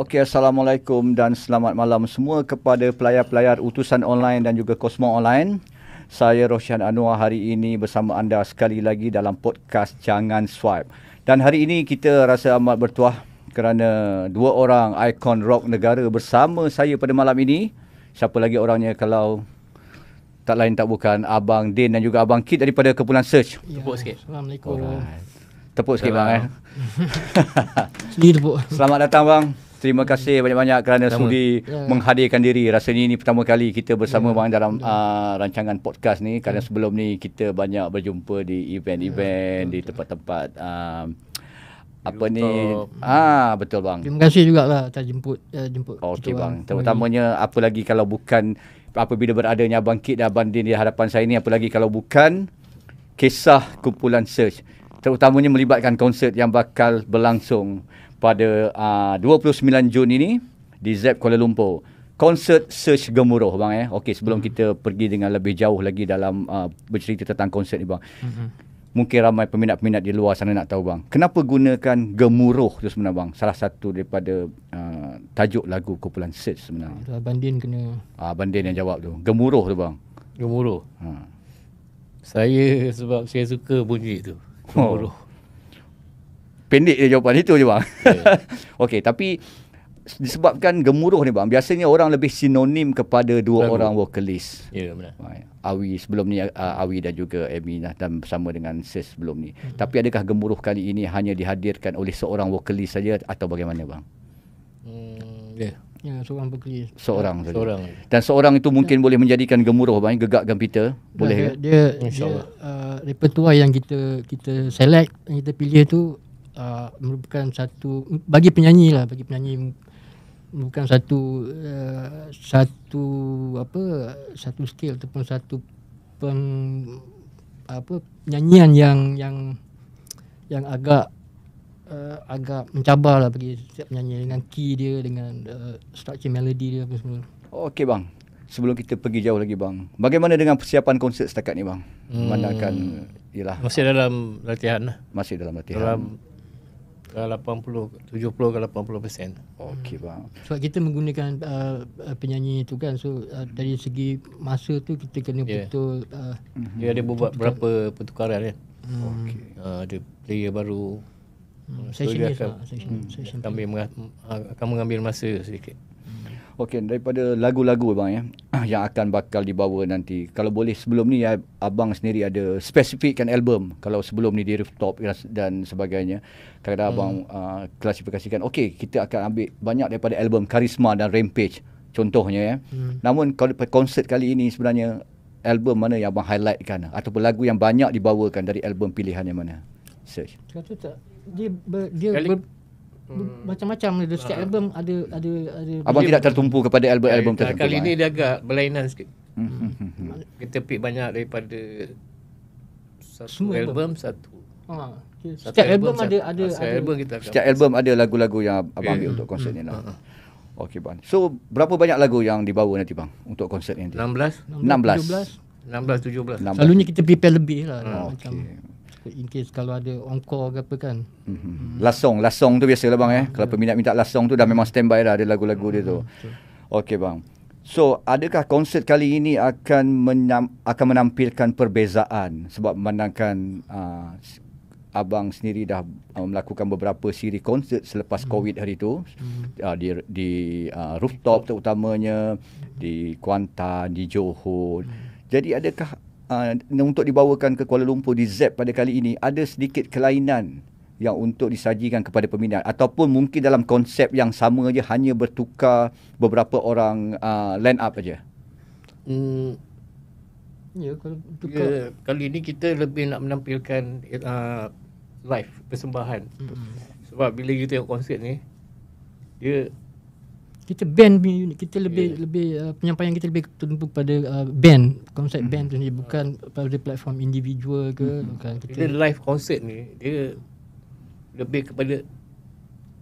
Okey, Assalamualaikum dan selamat malam semua kepada pelayar-pelayar utusan online dan juga Cosmo Online. Saya Roshan Anwar hari ini bersama anda sekali lagi dalam podcast Jangan Swipe. Dan hari ini kita rasa amat bertuah kerana dua orang ikon rock negara bersama saya pada malam ini. Siapa lagi orangnya kalau tak lain tak bukan Abang Din dan juga Abang Kit daripada Kepulan Search. Ya. Tepuk sikit. Assalamualaikum. Alright. Tepuk sikit Selamat. bang eh. Selamat datang bang. Terima kasih banyak-banyak kerana pertama. sudi yeah. menghadirkan diri. Rasanya ini pertama kali kita bersama yeah. bang dalam yeah. Ya. uh, rancangan podcast ni. Kerana yeah. sebelum ni kita banyak berjumpa di event-event, yeah. di tempat-tempat. Uh, apa ni ah betul bang terima kasih juga lah telah jemput uh, jemput oh, okey bang terutamanya apa lagi kalau bukan apa bila beradanya abang Kit dan abang Din di hadapan saya ini, apa lagi kalau bukan kisah kumpulan search terutamanya melibatkan konsert yang bakal berlangsung pada ah, uh, 29 Jun ini di ZEP Kuala Lumpur. Konsert Search Gemuruh bang eh. Okey sebelum hmm kita pergi dengan lebih jauh lagi dalam uh, bercerita tentang konsert ni bang. hmm Mungkin ramai peminat-peminat di luar sana nak tahu bang. Kenapa gunakan gemuruh tu sebenarnya bang? Salah satu daripada uh, tajuk lagu kumpulan Search sebenarnya. Bandin kena. Ah Bandin yang jawab tu. Gemuruh tu bang. Gemuruh. Ha. Saya sebab saya suka bunyi tu. Oh. Gemuruh. Oh pendek je jawapan itu je bang. Okey, okay, tapi disebabkan gemuruh ni bang, biasanya orang lebih sinonim kepada dua Lagu. orang vokalis. Ya, yeah, benar. Awi sebelum ni uh, Awi dan juga Amy dan bersama dengan Sis sebelum ni. hmm Tapi adakah gemuruh kali ini hanya dihadirkan oleh seorang vokalis saja atau bagaimana bang? Hmm, ya. Yeah. Ya, seorang vokalis. Seorang ya, saja. Seorang. Dan seorang itu mungkin ya. boleh menjadikan gemuruh bang, gegak gempita. Boleh. Dia, dia, dia uh, repertoire yang kita kita select, yang kita pilih itu. Uh, merupakan satu bagi penyanyi lah bagi penyanyi bukan satu uh, satu apa satu skill ataupun satu peng apa nyanyian yang yang yang agak uh, agak mencabarlah bagi setiap penyanyi dengan key dia dengan uh, structure melody dia apa semua. Okey bang. Sebelum kita pergi jauh lagi bang. Bagaimana dengan persiapan konsert setakat ni bang? Hmm. Mana akan uh, Masih dalam latihan. Lah. Masih dalam latihan. Dalam 80 70 ke 80% okey bang hmm. sebab so, kita menggunakan uh, uh penyanyi itu kan so uh, hmm. dari segi masa tu kita kena yeah. betul uh, hmm. dia ada buat berapa pertukaran ya okey uh, ada player baru hmm. so, session Kami hmm. mengambil, mengambil masa sedikit Okey, daripada lagu-lagu bang ya yang akan bakal dibawa nanti. Kalau boleh sebelum ni ya, abang sendiri ada spesifikkan album kalau sebelum ni di rooftop dan sebagainya. kadang hmm. abang uh, klasifikasikan okey, kita akan ambil banyak daripada album Karisma dan Rampage contohnya ya. Hmm. Namun kalau konsert kali ini sebenarnya album mana yang abang highlightkan ataupun lagu yang banyak dibawakan dari album pilihan yang mana? Search. Kata tak dia ber, dia ber, hmm. macam-macam ada setiap ha. album ada ada ada abang tidak tertumpu kepada album-album tertentu kali ini dia agak berlainan sikit hmm. kita pick banyak daripada satu Semua album, album satu ha. Okay. Setiap, setiap album, album ada ada, setiap ada album kita setiap album ada lagu-lagu yang abang yeah. ambil untuk konsert hmm. ni lah. Mm-hmm. Okey bang. So berapa banyak lagu yang dibawa nanti bang untuk konsert nanti? 16 16 17 16 17. Selalunya kita prepare lebih lah. Hmm. Okay. Macam. In case kalau ada encore ke apa kan. Mm-hmm. mm Lasong, lasong tu biasa lah, bang eh. Yeah. Kalau peminat minta lasong tu dah memang standby dah ada lagu-lagu mm-hmm. dia tu. Okay, bang. So, adakah konsert kali ini akan menam- akan menampilkan perbezaan sebab memandangkan uh, abang sendiri dah uh, melakukan beberapa siri konsert selepas mm COVID hari tu mm uh, di di uh, rooftop terutamanya mm di Kuantan, di Johor. mm Jadi adakah uh, untuk dibawakan ke Kuala Lumpur di ZEP pada kali ini ada sedikit kelainan yang untuk disajikan kepada peminat ataupun mungkin dalam konsep yang sama je hanya bertukar beberapa orang uh, line up aja. Hmm. Ya, kalau ya, kali ini kita lebih nak menampilkan uh, live persembahan. Mm-hmm. Sebab bila kita tengok konsep ni dia kita band punya unit kita lebih yeah. lebih uh, penyampaian kita lebih tertumpu pada uh, band konsep mm. band tu sendiri bukan pada platform individual ke mm. bukan kita Bila live concert ni dia lebih kepada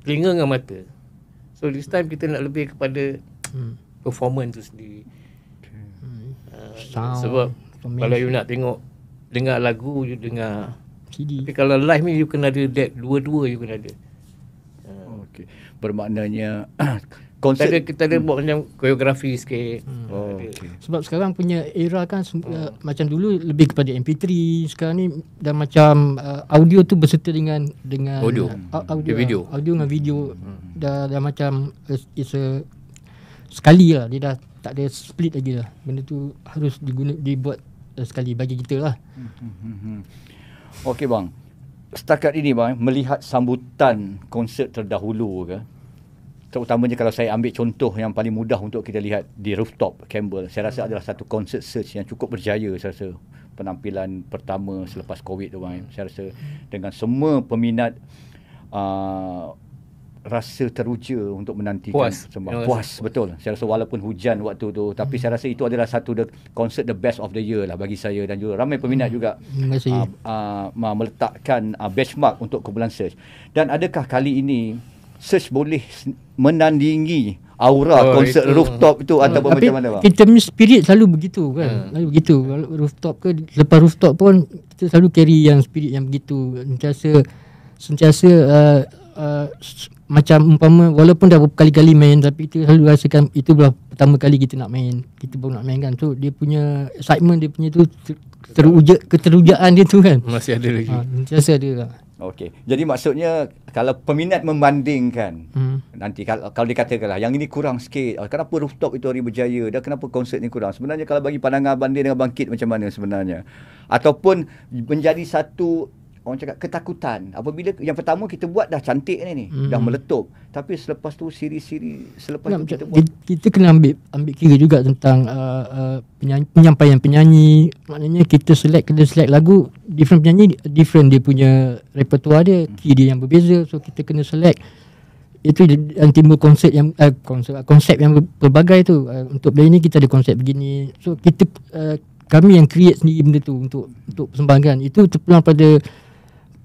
telinga dengan mata so this time kita nak lebih kepada mm. performance tu sendiri okay. Hmm. uh, Sound sebab performance. kalau you nak tengok dengar lagu you dengar CD tapi kalau live ni you kena ada dua-dua you kena ada uh, okey bermaknanya konsert tak ada, kita ada hmm. buat macam koreografi sikit. Hmm. Oh, oh okay. Sebab sekarang punya era kan hmm. uh, macam dulu lebih kepada MP3, sekarang ni dan macam uh, audio tu berserta dengan dengan audio, uh, audio lah. video. Uh, audio dengan video hmm. dah dah macam uh, a sekali lah dia dah tak ada split lagi lah. Benda tu harus diguna dibuat uh, sekali bagi kita lah. Hmm. hmm, hmm bang. Setakat ini bang melihat sambutan konsert terdahulu ke terutamanya kalau saya ambil contoh yang paling mudah untuk kita lihat di rooftop Campbell saya rasa adalah satu concert search yang cukup berjaya saya rasa penampilan pertama selepas covid tu kan hmm. saya rasa dengan semua peminat uh, rasa teruja untuk menantikan puas. sembah puas, betul saya rasa walaupun hujan waktu tu tapi hmm. saya rasa itu adalah satu the concert the best of the year lah bagi saya dan juga ramai peminat hmm. juga uh, uh, meletakkan uh, benchmark untuk kumpulan search dan adakah kali ini search boleh menandingi aura oh, konsert itu. rooftop itu oh. Hmm. ataupun Tapi, macam mana bang? Kita punya spirit selalu begitu kan. Hmm. Selalu begitu. Kalau Rooftop ke lepas rooftop pun kita selalu carry yang spirit yang begitu sentiasa sentiasa uh, uh, macam umpama walaupun dah berkali-kali main tapi kita selalu rasakan itu belah pertama kali kita nak main kita baru nak main kan so dia punya excitement dia punya tu ter, teruja, keterujaan dia tu kan masih ada lagi ha, sentiasa ada lah. Okey. Jadi maksudnya kalau peminat membandingkan hmm. nanti kalau, kalau dikatakanlah yang ini kurang sikit. Oh, kenapa rooftop itu hari berjaya dan kenapa konsert ini kurang? Sebenarnya kalau bagi pandangan banding dengan bangkit macam mana sebenarnya? Ataupun menjadi satu orang cakap ketakutan apabila yang pertama kita buat dah cantik ni ni hmm. dah meletup tapi selepas tu siri-siri selepas nah, tu kita, buat kita kena ambil ambil kira juga tentang uh, uh, penyanyi, penyampaian penyanyi maknanya kita select kena select lagu different penyanyi different dia punya repertoire dia hmm. key dia yang berbeza so kita kena select itu yang timbul konsep yang uh, konsep uh, konsep yang pelbagai tu uh, untuk beli ni kita ada konsep begini so kita uh, kami yang create sendiri benda tu untuk untuk persembahan itu terpulang pada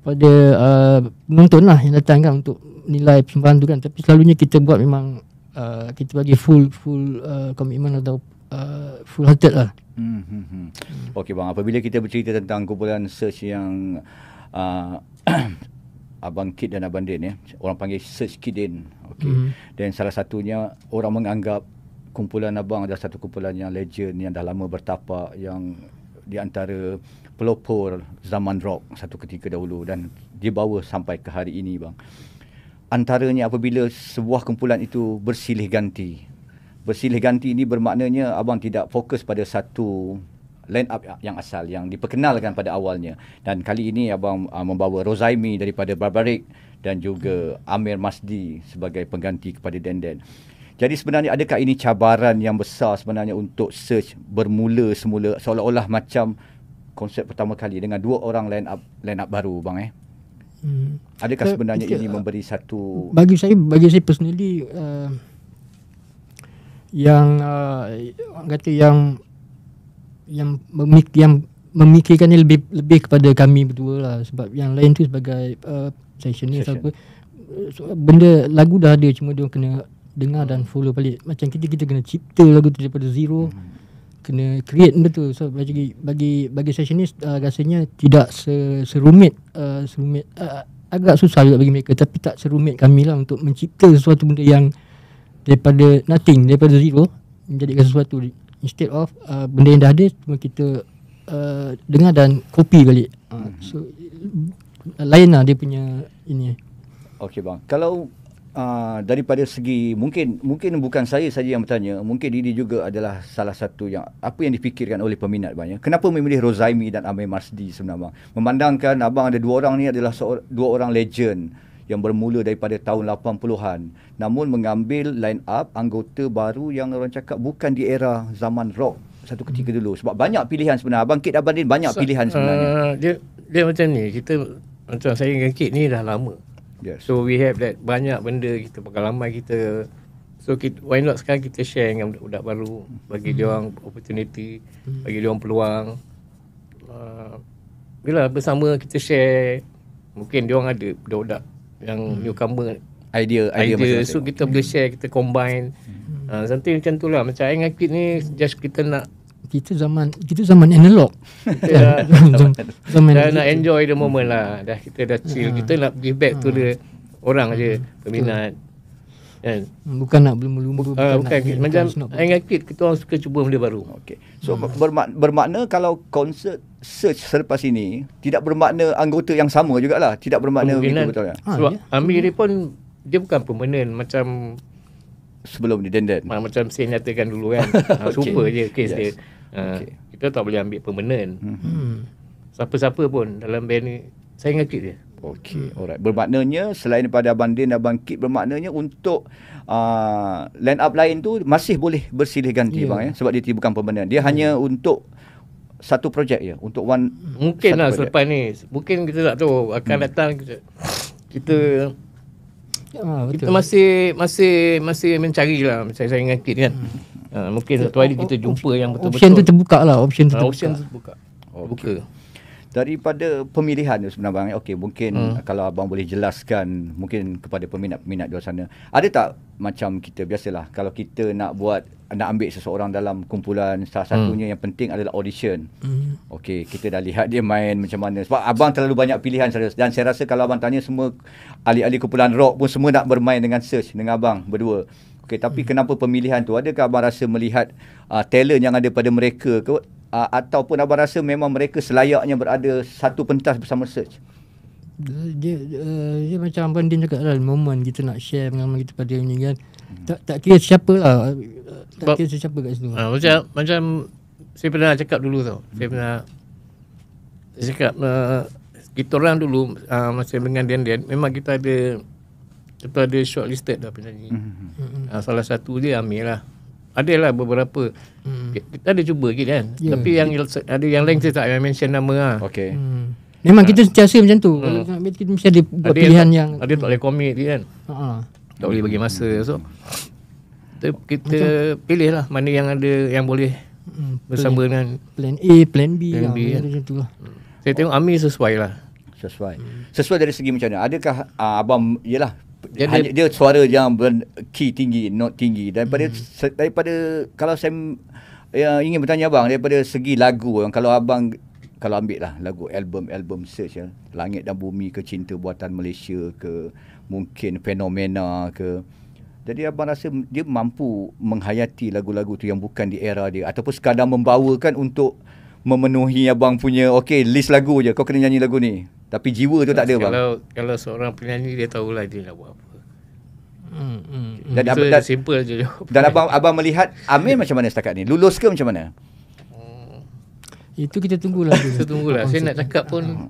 pada uh, penonton uh, lah yang datang kan untuk nilai persembahan tu kan tapi selalunya kita buat memang uh, kita bagi full full komitmen uh, atau uh, full hearted lah hmm, hmm, hmm okey bang apabila kita bercerita tentang kumpulan search yang uh, abang Kid dan abang Din ya orang panggil search kidin Okay. hmm dan salah satunya orang menganggap kumpulan abang adalah satu kumpulan yang legend yang dah lama bertapak yang di antara pelopor zaman rock satu ketika dahulu dan dia bawa sampai ke hari ini bang. Antaranya apabila sebuah kumpulan itu bersilih ganti. Bersilih ganti ini bermaknanya abang tidak fokus pada satu line up yang asal yang diperkenalkan pada awalnya dan kali ini abang uh, membawa Rozaimi daripada Barbaric dan juga Amir Masdi sebagai pengganti kepada Denden. Jadi sebenarnya adakah ini cabaran yang besar sebenarnya untuk search bermula semula seolah-olah macam konsep pertama kali dengan dua orang line up line up baru bang eh. Hmm. Adakah so, sebenarnya ini memberi satu Bagi saya bagi saya personally uh, yang uh, orang kata yang yang memik yang memikirkannya lebih lebih kepada kami berdua lah sebab yang lain tu sebagai uh, session ni so, uh, benda lagu dah ada cuma dia kena dengar dan hmm. follow balik macam kita kita kena cipta lagu tu daripada zero hmm kena create benda tu so bagi bagi bagi session ni uh, rasanya tidak serumit uh, serumit uh, agak susah juga bagi mereka tapi tak serumit kami lah untuk mencipta sesuatu benda yang daripada nothing daripada zero menjadikan sesuatu instead of uh, benda yang dah ada cuma kita uh, dengar dan copy balik uh, so uh, lain lah dia punya ini Okey bang kalau uh, daripada segi mungkin mungkin bukan saya saja yang bertanya, mungkin ini juga adalah salah satu yang apa yang dipikirkan oleh peminat banyak. Kenapa memilih Rozaimi dan Amir Masdi sebenarnya? Memandangkan abang ada dua orang ni adalah seor- dua orang legend yang bermula daripada tahun 80-an namun mengambil line up anggota baru yang orang cakap bukan di era zaman rock satu ketika hmm. dulu sebab banyak pilihan sebenarnya abang Kit Abang banyak so, pilihan uh, sebenarnya uh, dia dia macam ni kita macam saya dengan Kit ni dah lama Yes. So we have that banyak benda kita pengalaman kita. So kita, why not sekarang kita share dengan budak-budak baru bagi hmm. dia orang opportunity, hmm. bagi dia orang peluang. Uh, bila bersama kita share mungkin dia orang ada budak-budak yang hmm. newcomer idea idea, idea. so kita boleh hmm. share kita combine hmm. uh, something macam tu lah macam I dengan ni just kita nak kita zaman kita zaman analog. Yeah, ya, zaman, zaman dah nak enjoy the moment lah. Dah kita dah chill, uh, kita nak give back uh, to the ah. orang uh, peminat. Kan? Bukan nak belum belum. uh, ah, bukan, macam ingat Kid kita orang suka cuba benda baru. Okey. So uh. bermakna, bermakna kalau konsert search selepas ini tidak bermakna anggota yang sama jugaklah tidak bermakna begitu betul kan? ha, sebab yeah. Amir dia pun dia bukan permanent macam sebelum ni dendet macam saya nyatakan dulu kan okay. super je kes okay. dia Eh, okay. kita tak boleh ambil permanent. Hmm. Siapa-siapa pun dalam band ni, saya ingat dia. Okey, hmm. alright. Bermaknanya selain daripada Abang Din dan Abang Kit, bermaknanya untuk uh, line up lain tu masih boleh bersilih ganti yeah. bang ya? sebab dia bukan permanent. Dia hmm. hanya untuk satu projek ya untuk one hmm. mungkin lah project. selepas ni mungkin kita tak tahu akan hmm. datang kita kita, hmm. ya, kita masih masih masih mencari lah saya saya ingat kan hmm. Uh, mungkin satu hari kita jumpa yang betul-betul. Option tu terbuka lah. Option tu ha, terbuka. Option tu terbuka. Terbuka. Daripada pemilihan tu sebenarnya bang, eh, okay, mungkin hmm. kalau abang boleh jelaskan mungkin kepada peminat-peminat di sana. Ada tak macam kita biasalah kalau kita nak buat, nak ambil seseorang dalam kumpulan salah hmm. satunya hmm. yang penting adalah audition. Hmm. Okay, kita dah lihat dia main macam mana. Sebab abang terlalu banyak pilihan Dan saya rasa kalau abang tanya semua ahli-ahli kumpulan rock pun semua nak bermain dengan search dengan abang berdua. Okay, tapi hmm. kenapa pemilihan tu? Adakah abang rasa melihat uh, talent yang ada pada mereka ke uh, ataupun abang rasa memang mereka selayaknya berada satu pentas bersama search? Eh, dia, uh, dia macam abang Din cakap lah Momen kita nak share pengalaman kita pada ini kan hmm. Tak, tak kira siapa lah eh, Tak kira siapa kat situ uh, macam, macam saya pernah cakap dulu tau Saya pernah cakap uh, Kita orang dulu uh, Masa dengan Dian-Dian Memang kita ada tapi ada shortlisted dah penyanyi. Mm-hmm. Ha, salah satu je ambil lah. Adalah beberapa. Mm. Kita ada cuba lagi kan. Yeah. Tapi yang ada yang lain saya tak payah mention nama lah. Okay. Mm. Memang ha. kita sentiasa macam tu. Mm. Kalau kita mesti ada, ada pilihan yang, yang... Ada tak boleh komit kan. Uh-huh. Tak boleh bagi masa. So, kita kita pilih lah mana yang ada yang boleh mm. bersama plan, dengan... Plan A, plan B. Plan B, lah, B kan. Lah. Saya tengok Amir sesuai lah. Sesuai. Mm. Sesuai dari segi macam mana? Adakah uh, Abang... Yelah, hanya, dia suara yang ber- key tinggi, not tinggi. Daripada hmm. se- daripada kalau saya ya, ingin bertanya abang daripada segi lagu yang kalau abang kalau ambil lah lagu album album search ya langit dan bumi ke cinta buatan Malaysia ke mungkin fenomena ke jadi abang rasa dia mampu menghayati lagu-lagu tu yang bukan di era dia ataupun sekadar membawakan untuk memenuhi abang punya okay list lagu je kau kena nyanyi lagu ni tapi jiwa tu tak, tak ada kalau, bang. Kalau kalau seorang penyanyi dia tahulah dia nak buat apa. Hmm, hmm, hmm. Dan, so, dan, simple je Dan abang, abang melihat Amir macam mana setakat ni? Lulus ke macam mana? Itu kita tunggulah. kita tunggulah. Saya nak cakap pun ah.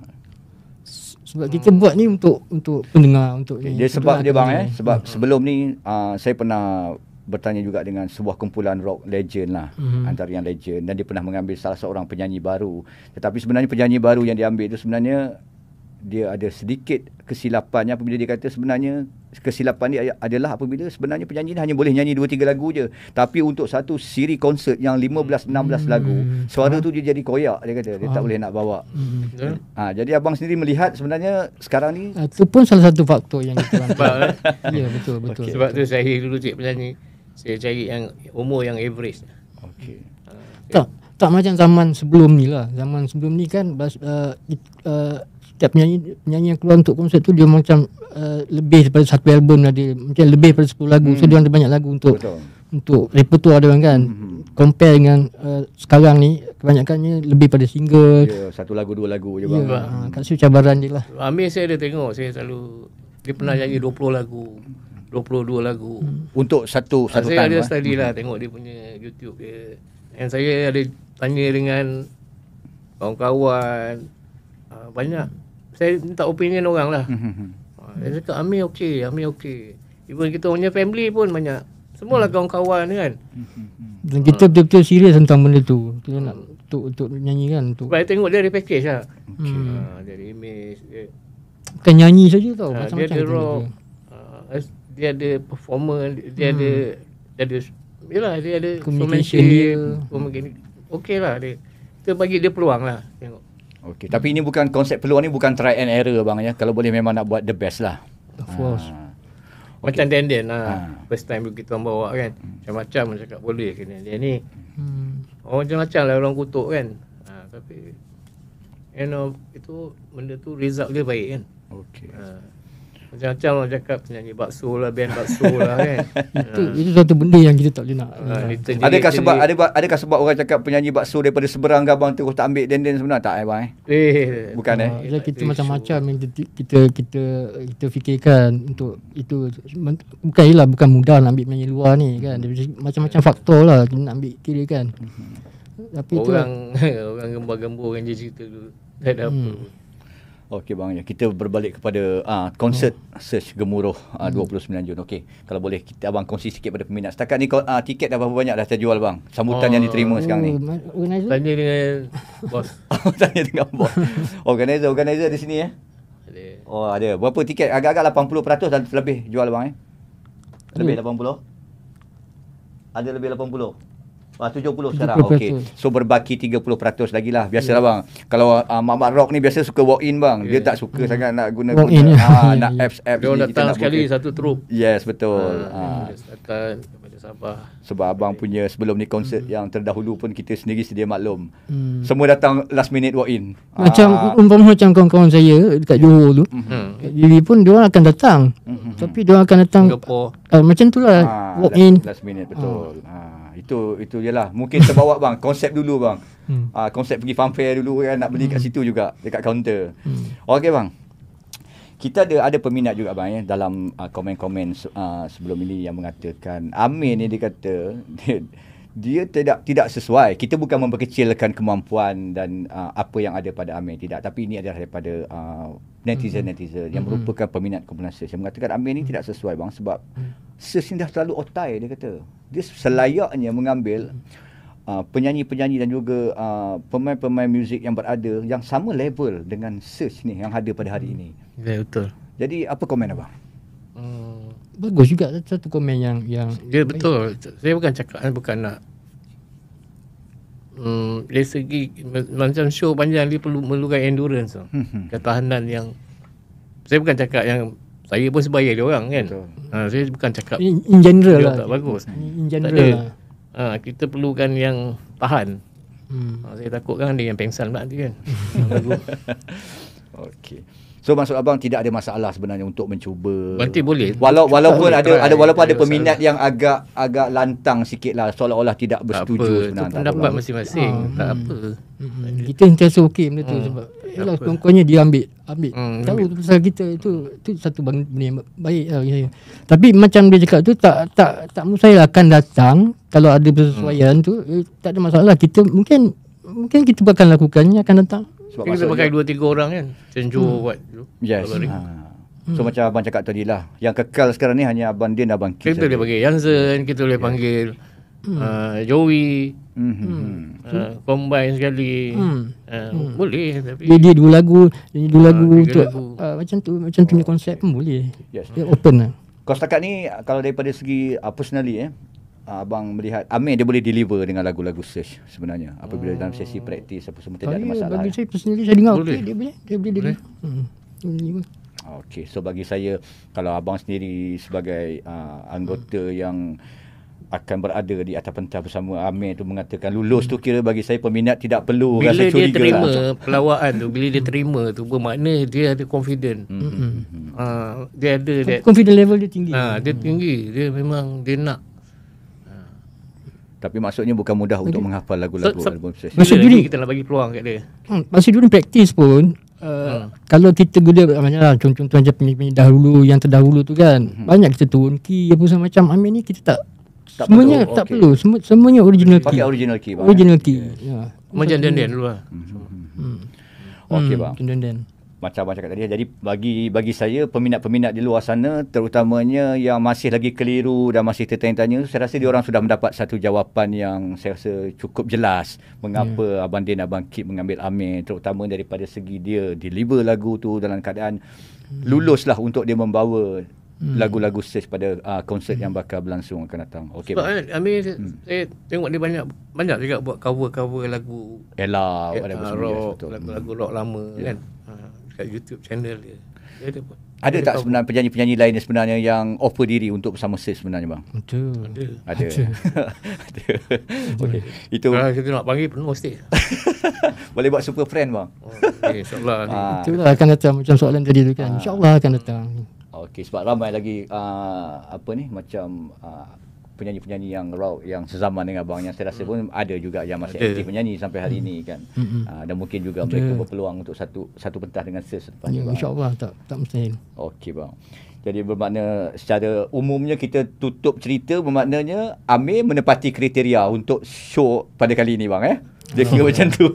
sebab kita buat ni untuk untuk pendengar untuk okay. ni. Dia sebab dia bang ni. eh sebab hmm. sebelum ni ah, saya pernah bertanya juga dengan sebuah kumpulan rock legend lah hmm. antara yang legend dan dia pernah mengambil salah seorang penyanyi baru tetapi sebenarnya penyanyi baru yang diambil itu sebenarnya dia ada sedikit kesilapan apabila dia kata sebenarnya kesilapan dia adalah apabila sebenarnya penyanyi ni hanya boleh nyanyi 2 3 lagu je tapi untuk satu siri konsert yang 15 16 hmm. lagu suara tu dia jadi koyak dia kata dia tak boleh nak bawa hmm. ha? jadi abang sendiri melihat sebenarnya sekarang ni itu pun salah satu faktor yang kita eh? ya betul betul, okay. sebab tu saya dulu cik penyanyi saya cari yang umur yang average okey tak tak macam zaman sebelum ni lah zaman sebelum ni kan uh, uh, setiap penyanyi penyanyi yang keluar untuk konsert tu dia macam uh, lebih daripada satu album ada lah macam lebih daripada 10 lagu hmm. so dia ada banyak lagu untuk Betul. untuk repertoire dia orang kan hmm. compare dengan uh, sekarang ni kebanyakannya lebih pada single yeah, satu lagu dua lagu je yeah, bang kan situ cabaran dia lah ah, Amir saya ada tengok saya selalu dia pernah nyanyi 20 lagu 22 lagu hmm. untuk satu satu tahun. saya ada eh? study lah hmm. tengok dia punya YouTube dia dan saya ada tanya dengan kawan-kawan ah, banyak saya minta opinion orang lah. Hmm, hmm, hmm. Ah, dia kata Amir okey, Amir okey. Even kita punya family pun banyak. Semualah kawan-kawan kan. Dan kita ah. betul-betul serius tentang benda tu. Kita nak untuk, untuk nyanyi kan. Untuk. Sebab saya tengok dia ada package lah. Okay. Ha, dia ada image. Dia... Bukan nyanyi saja tau. Ha, dia ada rock. Dia. Uh, dia ada performer. Dia, hmm. ada, dia ada... Yelah, dia ada... Communication dia. Okey lah dia. Kita bagi dia peluang lah. Tengok. Okay, tapi ini bukan konsep peluang ni bukan try and error bang ya. Kalau boleh memang nak buat the best lah. Of course. Ha. Ah. Okay. Macam denden lah. Ha. First time kita bawa kan. Macam-macam hmm. cakap boleh ke Dia ni. Hmm. Orang oh, macam-macam lah orang kutuk kan. Ha, tapi, you know, itu benda tu result dia baik kan. Okay. Ha. Macam-macam orang cakap penyanyi bakso lah, band bakso lah kan. itu, ha. itu satu benda yang kita tak boleh nak. Ha, ha. adakah, jadi, sebab, ada, adakah sebab orang cakap penyanyi bakso daripada seberang gabang terus tak ambil denden sebenarnya tak eh bang eh? eh Bukan eh? Ah, ialah kita eh, macam-macam yang kita, kita, kita, kita fikirkan untuk itu. Bukan ialah, bukan mudah nak ambil penyanyi luar ni kan. Macam-macam faktor lah kita nak ambil kira kan. Mhm. Tapi orang, itu, orang gembar-gembar orang je cerita dulu. Tak ada hmm. apa. Okey bang, ya, kita berbalik kepada uh, konsert Search Gemuruh ah, hmm. uh, 29 Jun. Okey, kalau boleh kita abang kongsi sikit pada peminat. Setakat ni uh, tiket dah berapa banyak dah terjual bang? Sambutan uh, yang oh. diterima sekarang ni. Oh, organizer? Tanya dengan bos. Oh, tanya dengan bos. organizer, organizer di sini eh. Oh, ada. Berapa tiket? Agak-agak 80% dan lebih jual bang eh. Lebih yeah. 80? Ada lebih 80? Ah, 70 sekarang. Okey. So berbaki 30% lagi lah. Biasalah yeah. bang. Kalau uh, ah, Mak Mak Rock ni biasa suka walk in bang. Yeah. Dia ya. tak suka yeah. Hmm. sangat nak guna walk in. Ha, nak apps apps. Dia datang sekali satu truk. Yes, betul. Ha, ha. Akan Sabah. Sebab abang punya sebelum ni konsert hmm. yang terdahulu pun kita sendiri sedia maklum. Hmm. Semua datang last minute walk in. Macam ah. umpama macam kawan-kawan saya dekat yeah. Johor tu. Hmm. Jadi pun dia akan datang. Hmm. hmm, hmm. Tapi dia akan datang uh, macam itulah ah, walk last, in last minute betul. Ah. Ah itu itu jelah mungkin terbawa bang konsep dulu bang hmm. uh, konsep pergi farm fair dulu kan nak beli hmm. kat situ juga dekat kaunter hmm. okey bang kita ada ada peminat juga bang ya dalam uh, komen-komen uh, sebelum ini yang mengatakan Amin ni dia kata dia tidak tidak sesuai. Kita bukan memperkecilkan kemampuan dan uh, apa yang ada pada Amir tidak. Tapi ini adalah daripada uh, netizen-netizen mm-hmm. yang mm-hmm. merupakan peminat kumpulan saya mengatakan Amir ini tidak sesuai bang sebab mm. Sirs ini dah terlalu otai dia kata. Dia selayaknya mengambil mm. uh, penyanyi-penyanyi dan juga uh, pemain-pemain muzik yang berada yang sama level dengan Sirs ni yang ada pada hari mm. ini. Ya, betul. Jadi apa komen abang? Hmm bagus juga satu komen yang yang dia baik. betul saya bukan cakap bukan nak Hmm, dari segi macam show panjang dia perlu memerlukan endurance hmm. ketahanan yang saya bukan cakap yang saya pun sebaya dia orang kan ha, saya bukan cakap in, in general lah tak bagus in general lah ha, kita perlukan yang tahan hmm. ha, saya takut kan dia yang pengsan nanti kan bagus okay. So maksud abang tidak ada masalah sebenarnya untuk mencuba. Berarti boleh. Walau walaupun ada ada walaupun ada peminat yang agak agak lantang lah, seolah-olah tidak bersetuju apa. sebenarnya. Itu pendapat masing-masing. Hmm. Tak apa. Hmm. Kita sentiasa okey benda tu hmm. sebab ialah sekurang-kurangnya dia ambil ambil. Hmm. Tahu tu pasal kita itu itu satu benda yang baik lah, ya, ya. Tapi macam dia cakap tu tak tak tak mustahil akan datang kalau ada persesuaian hmm. tu eh, tak ada masalah kita mungkin mungkin kita akan lakukannya akan datang. Sebab kita pakai dua tiga orang kan. Macam hmm. buat dulu. Yes. Ha. So hmm. macam abang cakap tadi lah Yang kekal sekarang ni Hanya abang Din dan abang Kit Kita sahaja. boleh panggil Yansen Kita boleh yeah. panggil hmm. uh, Joey hmm. Hmm. Uh, hmm. Hmm. Combine sekali hmm. Uh, hmm. Boleh tapi Dia dua lagu Dia dua ah, lagu, uh, untuk, lagu. Uh, Macam tu Macam tu oh, konsep pun boleh yes. Dia open lah Kau setakat ni Kalau daripada segi uh, Personally eh uh, abang melihat Amir dia boleh deliver dengan lagu-lagu search sebenarnya apabila hmm. dalam sesi oh. praktis apa semua tak ada masalah. Bagi saya personally saya dengar boleh. Okay, dia boleh dia boleh deliver. Hmm. Okey, so bagi saya kalau abang sendiri sebagai uh, anggota hmm. yang akan berada di atas pentas bersama Amir tu mengatakan lulus tu kira bagi saya peminat tidak perlu bila rasa curiga. Bila dia terima lah. pelawaan tu, bila dia terima tu bermakna dia ada confident. Mm-hmm. Uh, dia ada confident level dia tinggi. Uh, dia tinggi. Dia memang dia nak tapi maksudnya bukan mudah untuk menghafal lagu-lagu so, album session. Maksud Juni kita nak bagi peluang kat dia. Hmm, maksud Juni praktis pun Uh, hmm. Kalau kita guna macam lah, contoh-contoh macam penyanyi dahulu yang terdahulu tu kan hmm. banyak kita turun key apa semua macam Amir ni kita tak, tak semuanya perlu, tak perlu semu, semuanya original pakai key pakai original key original key yes. ya. macam dendeng dulu lah hmm. hmm, hmm, hmm. okey bang dendeng macam macam tadi ya. jadi bagi bagi saya peminat-peminat di luar sana terutamanya yang masih lagi keliru dan masih tertanya-tanya saya rasa dia orang sudah mendapat satu jawapan yang saya rasa cukup jelas mengapa yeah. abang Dina abang Kip mengambil Amir terutama daripada segi dia deliver lagu tu dalam keadaan hmm. luluslah untuk dia membawa hmm. lagu-lagu stage pada uh, konsert hmm. yang bakal berlangsung akan datang okey Amir kan, hmm. saya tengok dia banyak banyak juga buat cover-cover lagu Ella, Ella eh, ah, rock, rock, lagu-lagu hmm. rock lama yeah. kan ah kat YouTube channel dia. Dia ada pun. Ada, ada tak sebenarnya penyanyi-penyanyi lain sebenarnya yang offer diri untuk bersama Sis sebenarnya bang? Ada. Ada. Ada. ada. Okey. Itu Kalau ah, kita nak panggil penuh mesti. Boleh buat super friend bang. Oh, okay. insyaAllah ah. akan datang macam soalan tadi tu kan. Ah. InsyaAllah akan datang. Okey sebab ramai lagi uh, apa ni macam uh, penyanyi-penyanyi yang raw yang sezaman dengan abang yang saya rasa hmm. pun ada juga yang masih ada. aktif menyanyi sampai hari ini kan hmm, hmm, ada. Ah, dan mungkin juga ada. mereka berpeluang untuk satu satu pentas dengan Sir selepas ya, insyaAllah tak tak mustahil okey bang jadi bermakna secara umumnya kita tutup cerita bermaknanya Amir menepati kriteria untuk show pada kali ini bang eh dia kira macam tu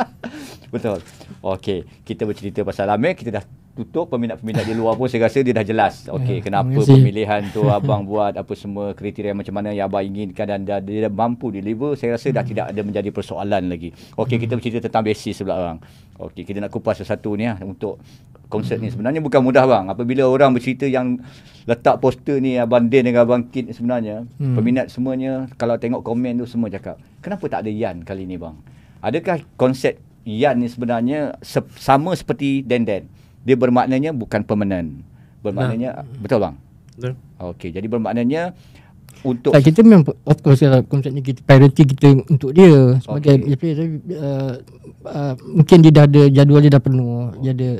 betul okey kita bercerita pasal Amir kita dah tutup peminat-peminat di luar pun saya rasa dia dah jelas ya, okey yeah, kenapa pemilihan tu abang buat apa semua kriteria macam mana yang abang inginkan dan dah, dia mampu deliver saya rasa dah hmm. tidak ada menjadi persoalan lagi okey mm. kita hmm. bercerita tentang basis sebelah orang okey kita nak kupas sesuatu ni ah untuk konsert mm. ni hmm. sebenarnya bukan mudah bang apabila orang bercerita yang letak poster ni abang Din dengan abang Kit sebenarnya mm. peminat semuanya kalau tengok komen tu semua cakap kenapa tak ada Yan kali ni bang adakah konsep Yan ni sebenarnya sama seperti Denden Den? dia bermaknanya bukan permanen. Bermaknanya nah. Ah, betul bang? Betul. Okey, jadi bermaknanya untuk nah, kita memang of course lah konsepnya kita priority kita untuk dia sebagai okay. uh, uh, mungkin dia dah ada jadual dia dah penuh oh. dia ada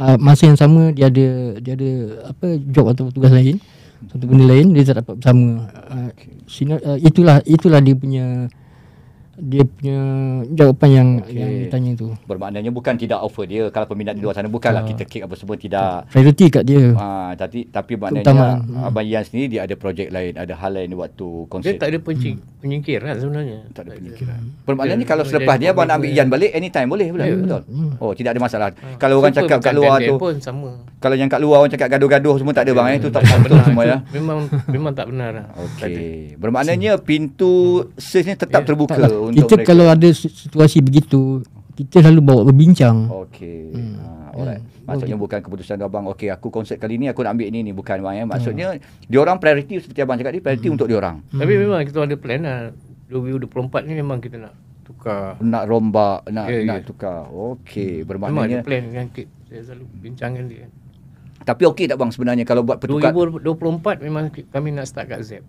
uh, masa yang sama dia ada dia ada apa job atau tugas lain satu benda lain dia tak dapat bersama uh, okay. sinar, uh, itulah itulah dia punya dia punya jawapan yang okay. yang ditanya tu. Bermaknanya bukan tidak offer dia kalau peminat di luar sana bukanlah uh, kita kick apa semua tidak priority kat dia. Ha tapi tapi maknanya Keutama. Ah, abang Yan sendiri dia ada projek lain, ada hal lain waktu konsert. Dia tak ada pencing, hmm. penyingkiran sebenarnya. Tak, tak ada penyingkiran. Hmm. Bermaknanya kalau selepas dia abang nak ambil Yan balik anytime boleh pula yeah. betul. Hmm. Oh tidak ada masalah. Uh, kalau orang cakap kat luar tu pun sama. Kalau yang kat luar orang cakap gaduh-gaduh semua tak ada bang eh tu tak betul semua ya. Memang memang tak benar. Okey. Bermaknanya pintu hmm. sesnya tetap eh, terbuka untuk kita mereka. kalau ada situasi begitu kita selalu bawa berbincang okey hmm. Ah, alright yeah. Hmm. Maksudnya bukan keputusan abang Okey aku konsep kali ni Aku nak ambil ni ni Bukan abang eh ya. hmm. Maksudnya hmm. Diorang priority Seperti abang cakap ni Priority hmm. untuk diorang hmm. Tapi memang kita ada plan lah 2024 ni memang kita nak Tukar Nak rombak Nak yeah, ya. nak yeah. tukar Okey hmm. Bermaknanya Memang ada plan yang kita Saya selalu bincangkan dia Tapi okey tak bang sebenarnya Kalau buat pertukar 2024 memang Kami nak start kat ZEP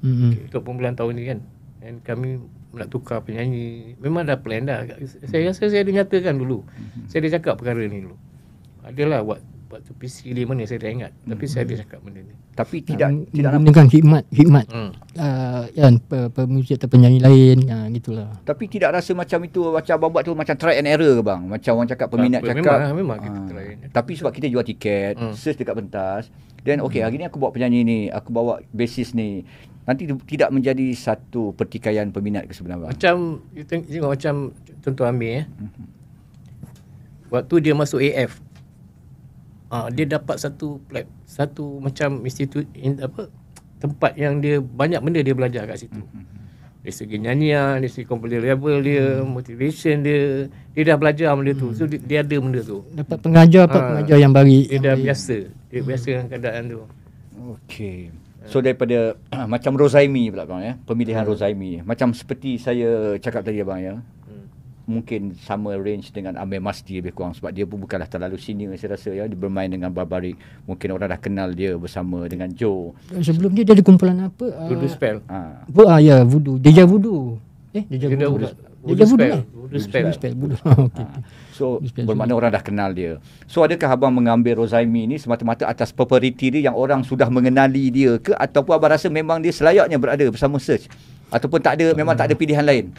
hmm. okay, Untuk pembelian tahun ni kan And kami nak tukar penyanyi memang dah plan dah saya rasa saya ada nyatakan dulu mhm. saya ada cakap perkara ni dulu adalah buat buat PC di mana saya tak ingat tapi saya ada mhm. cakap benda ni tapi tidak nah, tidak menggunakan khidmat khidmat hmm. uh, yang penyanyi lain uh, gitulah tapi tidak rasa macam itu macam buat tu macam try and error ke bang macam orang cakap peminat cakap memang, kita ah. try tapi sebab kita jual tiket hmm. search dekat pentas Then okay hmm. hari ni aku buat penyanyi ni Aku bawa basis ni nanti tidak menjadi satu pertikaian peminat ke sebenarnya. Macam you tengok, macam contoh Amir eh. Mhm. Waktu dia masuk AF. Ha, ah, dia dapat satu plat, satu macam institut in, apa tempat yang dia banyak benda dia belajar kat situ. Mm-hmm. Dari segi nyanyian, dari segi komponen label dia, mm-hmm. motivation dia, dia dah belajar benda tu. Mm-hmm. So dia, dia ada benda tu. Dapat pengajar apa ah, pengajar yang bagi dia dah biasa. Dia hmm biasa dengan keadaan tu. Okey. So daripada macam Rozaimi pula bang ya. Pemilihan hmm. Rozaimi. Macam seperti saya cakap tadi bang ya. Hmm. Mungkin sama range dengan Amir Masdi lebih kurang sebab dia pun bukanlah terlalu senior saya rasa ya. Dia bermain dengan Barbarik. Mungkin orang dah kenal dia bersama dengan Joe. sebelum dia dia ada kumpulan apa? Voodoo ah, Spell. Ah. Ha. Ah, ya, Bu- Voodoo. Dia Voodoo. Eh, dia Voodoo. Budu dia lah. budu spell. Budu spell. Budu ha. spell. Okay. So, spell bermakna orang dah kenal dia. So, adakah Abang mengambil Rozaimi ni semata-mata atas peperiti dia yang orang sudah mengenali dia ke? Ataupun Abang rasa memang dia selayaknya berada bersama search? Ataupun tak ada, memang lah. tak ada pilihan lain?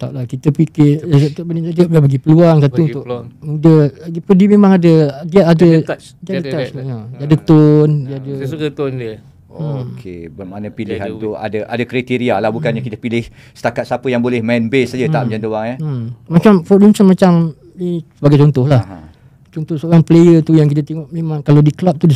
Taklah kita fikir Dr. Benin tadi dia bagi peluang satu untuk peluang. dia dia memang ada dia ada dia ada touch dia ada, lah, touch, dia, ya. ada, dia, ada, tone dia ya, ada saya suka tone dia Hmm. Okey, bermakna pilihan tu ada ada kriteria lah bukannya hmm. kita pilih setakat siapa yang boleh main base saja hmm. tak macam tu bang eh. Hmm. Macam oh. for instance macam sebagai contohlah. Aha. Contoh seorang player tu yang kita tengok memang kalau di club tu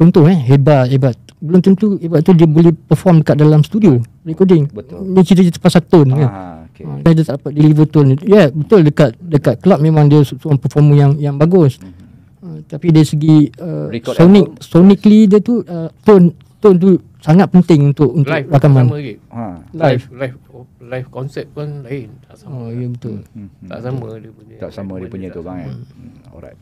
contoh eh hebat hebat. Belum tentu hebat tu dia boleh perform dekat dalam studio recording. Betul. Ni cerita je pasal tone kan? Aha. kan. Okay. Ha, dia tak dapat deliver tone. Ya, yeah, betul dekat dekat club memang dia seorang performer yang yang bagus. Hmm. Uh, tapi dari segi uh, sonic sonically dia tu uh, tone tu, tu sangat penting untuk untuk live rakaman. Sama, ha. Live. live live live konsep pun lain tak sama. Oh, ya betul. Hmm. Hmm. Tak sama dia punya. Tak sama dia punya tu bang. Eh. Hmm. Alright.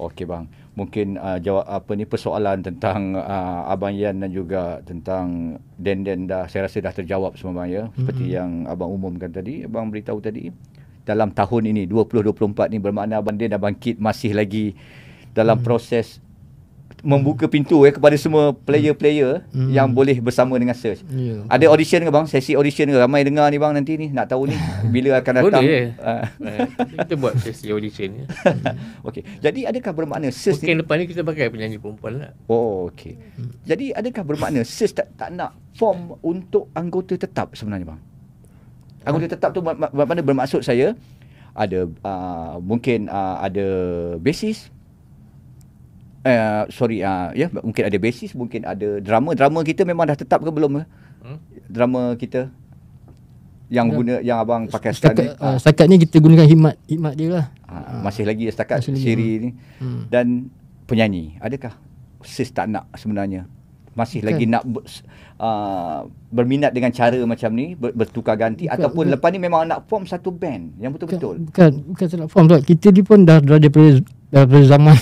Okey bang. Mungkin uh, jawab apa ni persoalan tentang uh, abang Yan dan juga tentang Denden dah saya rasa dah terjawab semua bang ya. Hmm. Seperti mm-hmm. yang abang umumkan tadi, abang beritahu tadi dalam tahun ini 2024 ni bermakna abang Den dah bangkit masih lagi dalam mm-hmm. proses membuka pintu eh kepada semua player-player hmm. yang hmm. boleh bersama dengan Serge. Yeah. Ada audition ke bang? Sesi audition ke? Ramai dengar ni bang nanti ni nak tahu ni bila akan datang. Boleh. Uh. kita buat sesi audition ni. Ya. okay. Jadi adakah bermakna Serge Mungkin ni? Mungkin lepas ni kita pakai penyanyi perempuan lah. Oh okay. Hmm. Jadi adakah bermakna Serge tak, tak nak form untuk anggota tetap sebenarnya bang? Anggota tetap tu bermakna bermaksud saya ada uh, mungkin uh, ada basis, Eh, sorry uh, ya yeah, mungkin ada basis mungkin ada drama drama kita memang dah tetap ke belum ke ya? hmm? drama kita yang ya. guna yang abang pakai setakat, stand ni uh, ah, ah. setakat ni kita gunakan himat himat dia lah uh, masih lagi setakat masih siri lagi. ni hmm. dan penyanyi adakah sis tak nak sebenarnya masih okay. lagi nak uh, berminat dengan cara macam ni bertukar ganti bukan, ataupun bukan. lepas ni memang nak form satu band yang betul-betul bukan bukan saya nak form sebab kita ni pun dah daripada daripada zaman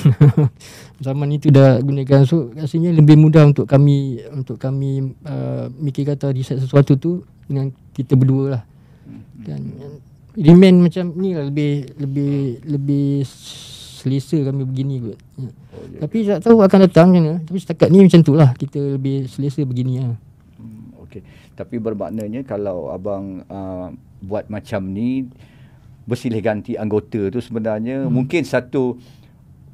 zaman itu dah gunakan so rasanya lebih mudah untuk kami untuk kami uh, mikir kata riset sesuatu tu dengan kita berdua lah hmm. dan remain macam ni lah lebih lebih lebih selesa kami begini kot ya. Oh, ya tapi tak tahu akan datang macam mana tapi setakat ni macam tu lah kita lebih selesa begini lah hmm, okay. tapi bermaknanya kalau abang uh, buat macam ni bersilih ganti anggota tu sebenarnya hmm. mungkin satu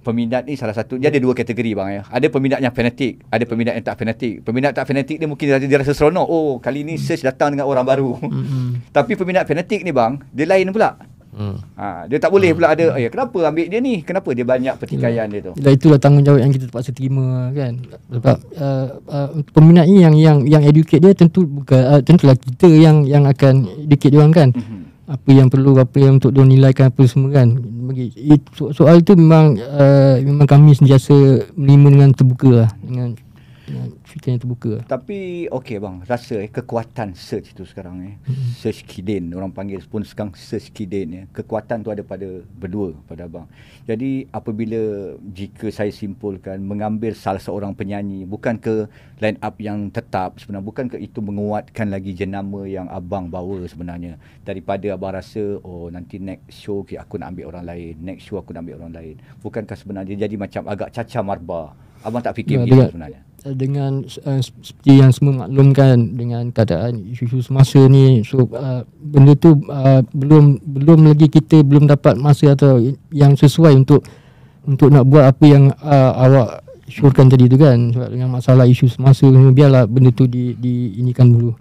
peminat ni salah satu dia ada dua kategori bang ya. Ada peminat yang fanatik, ada peminat yang tak fanatik. Peminat tak fanatik ni mungkin dia, dia rasa seronok. Oh, kali ni search datang dengan orang baru. Tapi peminat fanatik ni bang, dia lain pula. Hmm. Ha, dia tak boleh hmm. pula ada hmm. eh, Kenapa ambil dia ni Kenapa dia banyak pertikaian dia tu Dan itulah tanggungjawab yang kita terpaksa terima kan Sebab hmm. uh, uh, Peminat ni yang, yang, yang educate dia Tentu bukan, uh, tentulah kita yang yang akan educate dia orang kan hmm apa yang perlu apa yang untuk dia nilaikan apa semua kan bagi so, soal itu memang uh, memang kami sentiasa menerima dengan terbuka lah dengan filter yang terbuka tapi okay bang rasa eh, kekuatan search itu sekarang eh hmm search kidin orang panggil pun sekarang search kidin eh. kekuatan tu ada pada berdua pada abang jadi apabila jika saya simpulkan mengambil salah seorang penyanyi bukan ke line up yang tetap sebenarnya bukan ke itu menguatkan lagi jenama yang abang bawa sebenarnya daripada abang rasa oh nanti next show okay, aku nak ambil orang lain next show aku nak ambil orang lain bukankah sebenarnya jadi macam agak caca marba Abang tak fikir begitu sebenarnya Eh, dengan uh, seperti yang semua maklumkan dengan keadaan isu-isu semasa ni so uh, benda tu uh, belum belum lagi kita belum dapat masa atau yang sesuai untuk untuk nak buat apa yang uh, awak syorkan tadi tu kan sebab dengan masalah isu semasa ni biarlah benda tu di di inikan dulu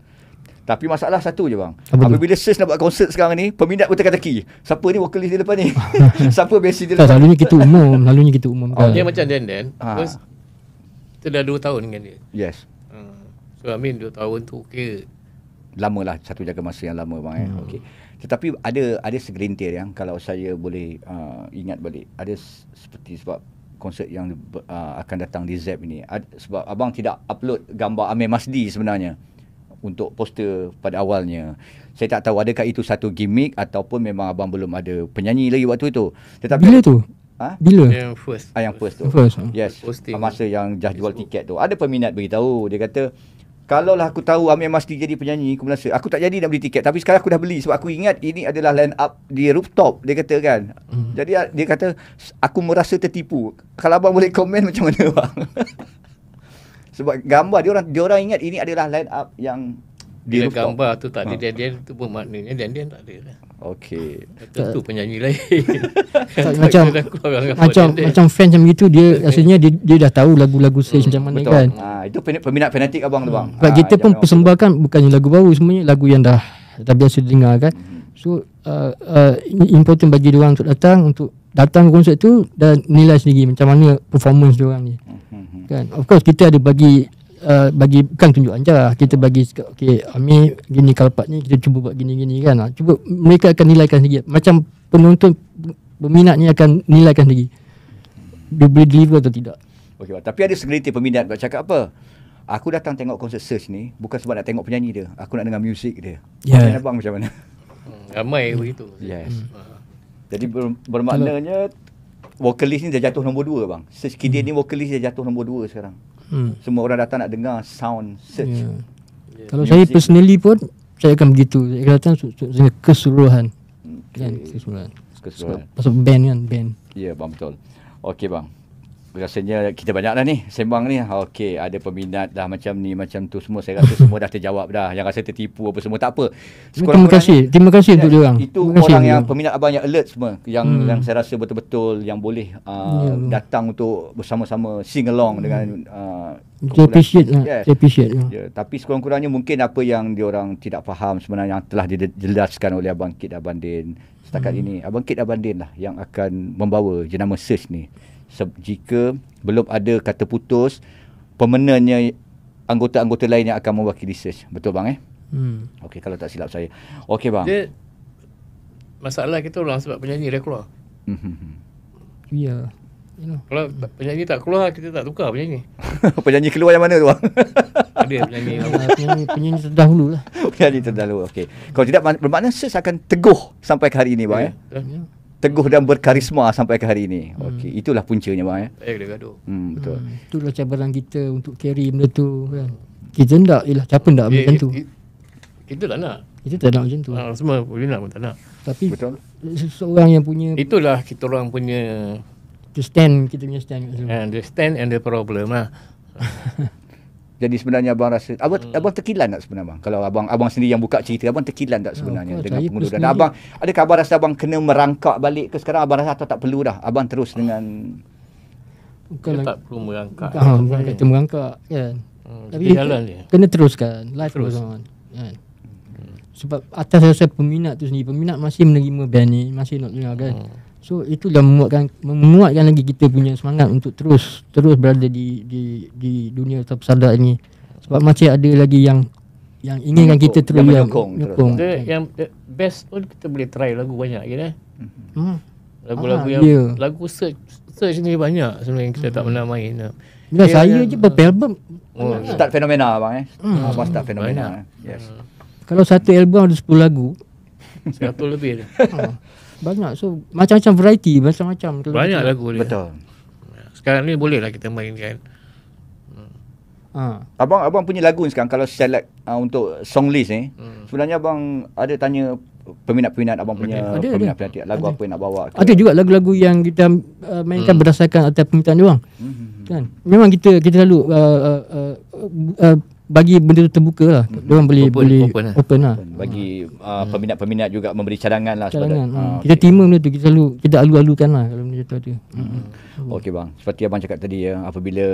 tapi masalah satu je bang. Apabila Sis nak buat konsert sekarang ni, peminat pun teka-teki. Siapa ni vocalist di lepas ni? Siapa besi di lepas? Tak, selalunya kita umum, selalunya kita umum. Oh, kan. Dia macam Dan Dan. Ah. Kita dah 2 tahun dengan dia. Yes. Hmm. So I mean 2 tahun tu okey. Lamalah satu jaga masa yang lama bang eh. Hmm. Okey. Tetapi ada ada segerintir ya, yang kalau saya boleh uh, ingat balik ada seperti sebab konsert yang uh, akan datang di Zep ini Ad, sebab abang tidak upload gambar Amir Masdi sebenarnya untuk poster pada awalnya. Saya tak tahu adakah itu satu gimmick ataupun memang abang belum ada penyanyi lagi waktu itu. Tetapi Bila tu? Ha? Bila? Yang first. Ah, yang first, tu. First. Ah. Yes. Posting. Masa yang dah jual tiket tu. Ada peminat beritahu. Dia kata, kalau lah aku tahu Amir Masli jadi penyanyi, aku merasa aku tak jadi nak beli tiket. Tapi sekarang aku dah beli sebab aku ingat ini adalah line up di rooftop. Dia kata kan. Mm. Jadi ah, dia kata, aku merasa tertipu. Kalau abang boleh komen macam mana bang? sebab gambar dia orang dia orang ingat ini adalah line up yang di rooftop. gambar tu tak ada ha. dia dia tu pun maknanya dia dia tak ada kan. Okey. itu tu penyanyi lain. macam macam macam fan macam itu dia rasanya dia dia dah tahu lagu-lagu saya hmm, macam mana betul. kan. Ha, itu peminat fanatik abang tu bang. Sebab ha, kita pun persembahkan bukannya lagu baru semuanya lagu yang dah dah biasa dengar kan. Mhm. So uh, uh, important bagi dia orang untuk datang untuk datang konsert tu dan nilai sendiri macam mana performance dia orang ni. Mhm, mhm. Kan. Of course kita ada bagi Uh, bagi bukan tunjuk ajarlah kita bagi okey Ami gini kalpat ni kita cuba buat gini-gini kan ha, cuba mereka akan nilaikan sendiri macam penonton peminat ni akan nilaikan sendiri dia boleh deliver atau tidak okey tapi ada segelintir peminat nak cakap apa aku datang tengok konsert sers ni bukan sebab nak tengok penyanyi dia aku nak dengar muzik dia yeah. macam abang macam mana hmm, ramai hmm. begitu yes hmm. Ah. jadi bermaknanya vokalis ni dah jatuh nombor dua bang search kidin hmm. ni vokalis dah jatuh nombor dua sekarang Hmm. Semua orang datang nak dengar sound search. Yeah. Yeah. Kalau ya. saya personally pun saya akan begitu. Saya akan datang keseluruhan. Hmm, kan, okay. keseluruhan. Keseluruhan. Pasal band kan band. Ya, yeah, bang betul. Okey bang rasanya kita banyak dah ni sembang ni okey ada peminat dah macam ni macam tu semua saya rasa semua dah terjawab dah yang rasa tertipu apa semua tak apa terima kasih terima kasih untuk dia orang itu terima orang yang peminat abang yang alert semua yang hmm. yang saya rasa betul-betul yang boleh uh, yeah. Ya. datang untuk bersama-sama sing along hmm. dengan uh, lah. appreciate lah. yes. Ya, appreciate lah. yeah. tapi sekurang-kurangnya mungkin apa yang dia orang tidak faham sebenarnya yang telah dijelaskan oleh abang Kit Abandin setakat hmm. ini abang Kit Abandin lah yang akan membawa jenama search ni jika belum ada kata putus pemenangnya anggota-anggota lain yang akan mewakili search betul bang eh hmm okey kalau tak silap saya okey bang dia masalah kita orang sebab penyanyi dia keluar mm yeah. You Kalau penyanyi tak keluar Kita tak tukar penyanyi Penyanyi keluar yang mana tu bang? Ada ya, penyanyi Penyanyi terdahulu lah Penyanyi terdahulu Okey Kalau tidak bermakna Sis akan teguh Sampai ke hari ini bang yeah. ya? Eh? teguh dan berkarisma sampai ke hari ini. Hmm. Okey, itulah puncanya bang ya. Eh, eh gaduh. Hmm betul. Hmm. Itulah cabaran kita untuk carry benda tu kan. Kita ndak ialah siapa ndak macam eh, tu. Kita tak nak. Kita tak nak macam tu. Ha, semua boleh nak pun tak nak. Tapi betul. Seorang yang punya Itulah kita orang punya the stand kita punya stand. And ah, the stand and the problem lah. Jadi sebenarnya abang rasa abang, hmm. abang terkilan tak sebenarnya bang? Kalau abang abang sendiri yang buka cerita abang terkilan tak ya, sebenarnya oh, dengan pengundur dan abang ada kabar rasa abang kena merangkak balik ke sekarang abang rasa atau tak perlu dah abang terus dengan Bukan lang- tak perlu merangkak. Ha, bukan kata merangkak kan. Hmm, Tapi jalan Kena teruskan live terus. goes on. Kan? Hmm. Sebab atas rasa peminat tu sendiri peminat masih menerima band ni masih nak dengar kan. Hmm. So itu dah menguatkan menguatkan lagi kita punya semangat untuk terus terus berada di di di dunia tersadar ini. Sebab masih ada lagi yang yang inginkan menyukung, kita terus yang menyukung. menyukung. Terus. Okay. Yang best pun kita boleh try lagu banyak gitu eh. Mhm. Hmm. Lagu-lagu ah, yang yeah. lagu search search ni banyak sebenarnya yang kita hmm. tak pernah main. Bila ya, yeah, saya je beberapa album oh, ya. start fenomena bang. eh. Hmm. Abang start fenomena. Eh. Yes. Hmm. Kalau satu album ada 10 lagu, 100 lebih banyak so macam-macam variety macam-macam banyak lagu dia betul sekarang ni boleh lah kita mainkan Ha. Abang abang punya lagu ni sekarang kalau select uh, untuk song list ni eh, hmm. sebenarnya abang ada tanya peminat-peminat abang punya okay. ada, peminat-peminat lagu ada. apa yang nak bawa ke. Ada juga lagu-lagu yang kita uh, mainkan hmm. berdasarkan atas permintaan dia orang. Hmm. hmm, hmm. Kan? Memang kita kita selalu uh, uh, uh, uh, bagi benda tu terbuka lah. Mm-hmm. Diorang boleh open, boleh open, lah. open lah. Hmm. Bagi uh, hmm. peminat-peminat juga memberi cadangan lah. Cadangan. Sepada, uh, hmm. ah, kita okay. timur benda tu. Kita, selalu, kita alu-alukan lah kalau benda tu ada. Mm-hmm. Okey bang. Seperti abang cakap tadi ya. Apabila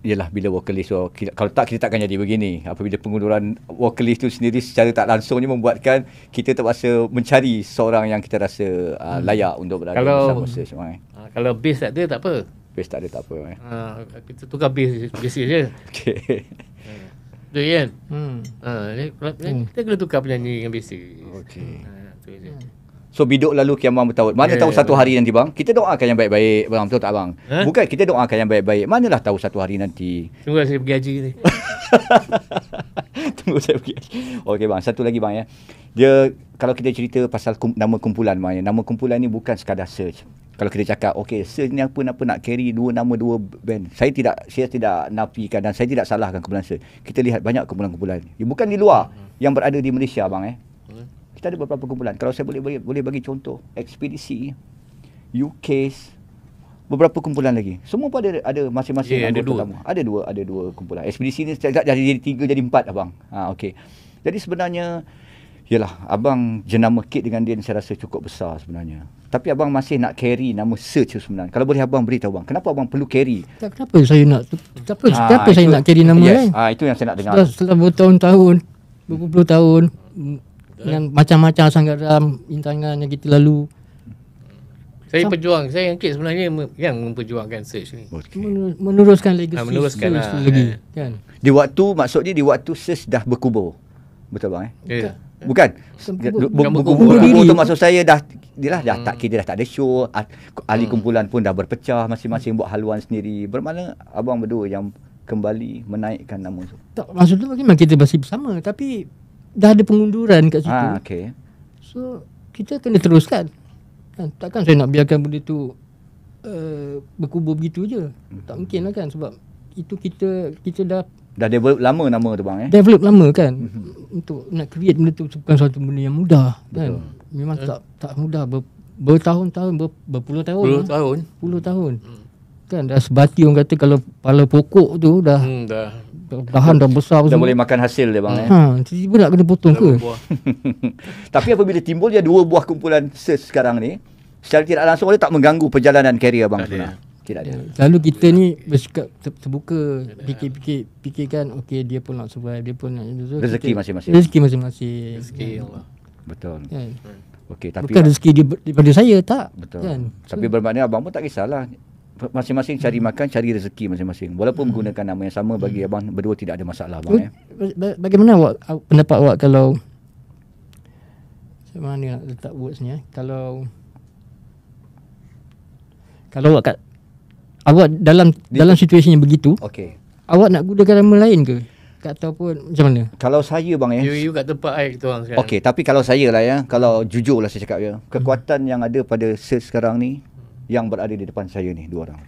ialah bila vocalist so, kalau tak kita takkan jadi begini apabila pengunduran vocalist tu sendiri secara tak langsungnya membuatkan kita terpaksa mencari seorang yang kita rasa uh, layak untuk berada kalau, bersama sesama eh. Ah, kalau bass tak ada tak apa bass tak ada tak apa eh. Uh, kita tukar bass bass je okay. Betul kan? Hmm. Ha, ni, kita hmm. kena tukar penyanyi yang biasa. Okey. Ha, hmm. so biduk lalu kiamat bertaut. Mana yeah, tahu ya, satu ya. hari nanti bang, kita doakan yang baik-baik. Bang betul tak bang? Ha? Bukan kita doakan yang baik-baik. Manalah tahu satu hari nanti. Tunggu saya pergi haji ni. Tunggu saya pergi. Okey bang, satu lagi bang ya. Dia kalau kita cerita pasal kum, nama kumpulan bang ya. Nama kumpulan ni bukan sekadar search kalau kita cakap okey Sir ni apa apa nak carry dua nama dua band saya tidak saya tidak nafikan dan saya tidak salahkan kumpulan Sir kita lihat banyak kumpulan-kumpulan ya, bukan di luar hmm. yang berada di Malaysia bang eh hmm. kita ada beberapa kumpulan kalau saya boleh boleh, boleh bagi contoh ekspedisi UK beberapa kumpulan lagi semua pun ada ada masing-masing yeah, ya, ada dua. ada dua ada dua kumpulan ekspedisi ni jadi tiga jadi empat abang lah, ha okey jadi sebenarnya Yelah, abang jenama kit dengan dia ni saya rasa cukup besar sebenarnya. Tapi abang masih nak carry nama search sebenarnya. Kalau boleh abang beritahu abang, kenapa abang perlu carry? Kenapa saya nak, kenapa, ha, ah, kenapa itu, saya nak carry nama yes, lain? Ha, ah, itu yang saya nak dengar. Setelah, setelah bertahun-tahun, berpuluh tahun, dengan macam-macam sanggaram, intangan yang kita lalu. Saya so, perjuang, saya yang kit sebenarnya yang memperjuangkan search ni. Okay. Meneruskan legacy. Ha, meneruskan search lah. Lagi, eh. kan? Di waktu, maksudnya di waktu search dah berkubur. Betul bang eh? Ya. Yeah. Bukan. Buku diri tu maksud saya dah lah dah hmm. tak kita dah tak ada show ah, ahli hmm. kumpulan pun dah berpecah masing-masing buat haluan sendiri. Bermakna abang berdua yang kembali menaikkan nama tu. Tak maksud tu memang kita masih bersama tapi dah ada pengunduran kat situ. Ah okay. So kita kena teruskan. Kan takkan saya nak biarkan benda tu uh, berkubur begitu je. Hmm. Tak mungkin lah kan sebab itu kita kita dah Dah develop lama nama tu bang eh? Develop lama kan mm-hmm. Untuk nak create benda tu Bukan satu benda yang mudah kan? Memang uh. tak tak mudah ber, Bertahun-tahun ber, Berpuluh tahun Puluh eh? tahun lah. Puluh tahun hmm. Kan dah sebati orang kata Kalau pala pokok tu dah hmm, Dah Tahan dah besar Dah boleh makan hasil dia bang eh? ha, eh. Tiba-tiba nak kena potong ke Tapi apabila timbul dia Dua buah kumpulan sekarang ni Secara tidak langsung Dia tak mengganggu perjalanan karier bang tidak ada. Lalu kita ni bersikap terbuka fikir-fikir fikirkan okey dia pun nak survive dia pun nak itu rezeki masing-masing. Rezeki masing-masing. Rezeki kan? Allah. Betul. Ya. Okey tapi bukan rezeki dia daripada saya tak. Betul. Kan? So, tapi bermakna abang pun tak kisahlah masing-masing cari makan cari rezeki masing-masing walaupun hmm. menggunakan nama yang sama bagi hmm. abang berdua tidak ada masalah abang ya bagaimana awak pendapat awak kalau macam mana letak words ni eh kalau kalau awak kat Awak dalam di, dalam situasi yang begitu. Okey. Awak nak gunakan nama lain ke? Ataupun macam mana? Kalau saya bang ya. You, you kat tempat air kita orang sekarang. Okey, tapi kalau saya lah ya. Kalau jujur lah saya cakap ya. Kekuatan hmm. yang ada pada search sekarang ni. Yang berada di depan saya ni. Dua orang.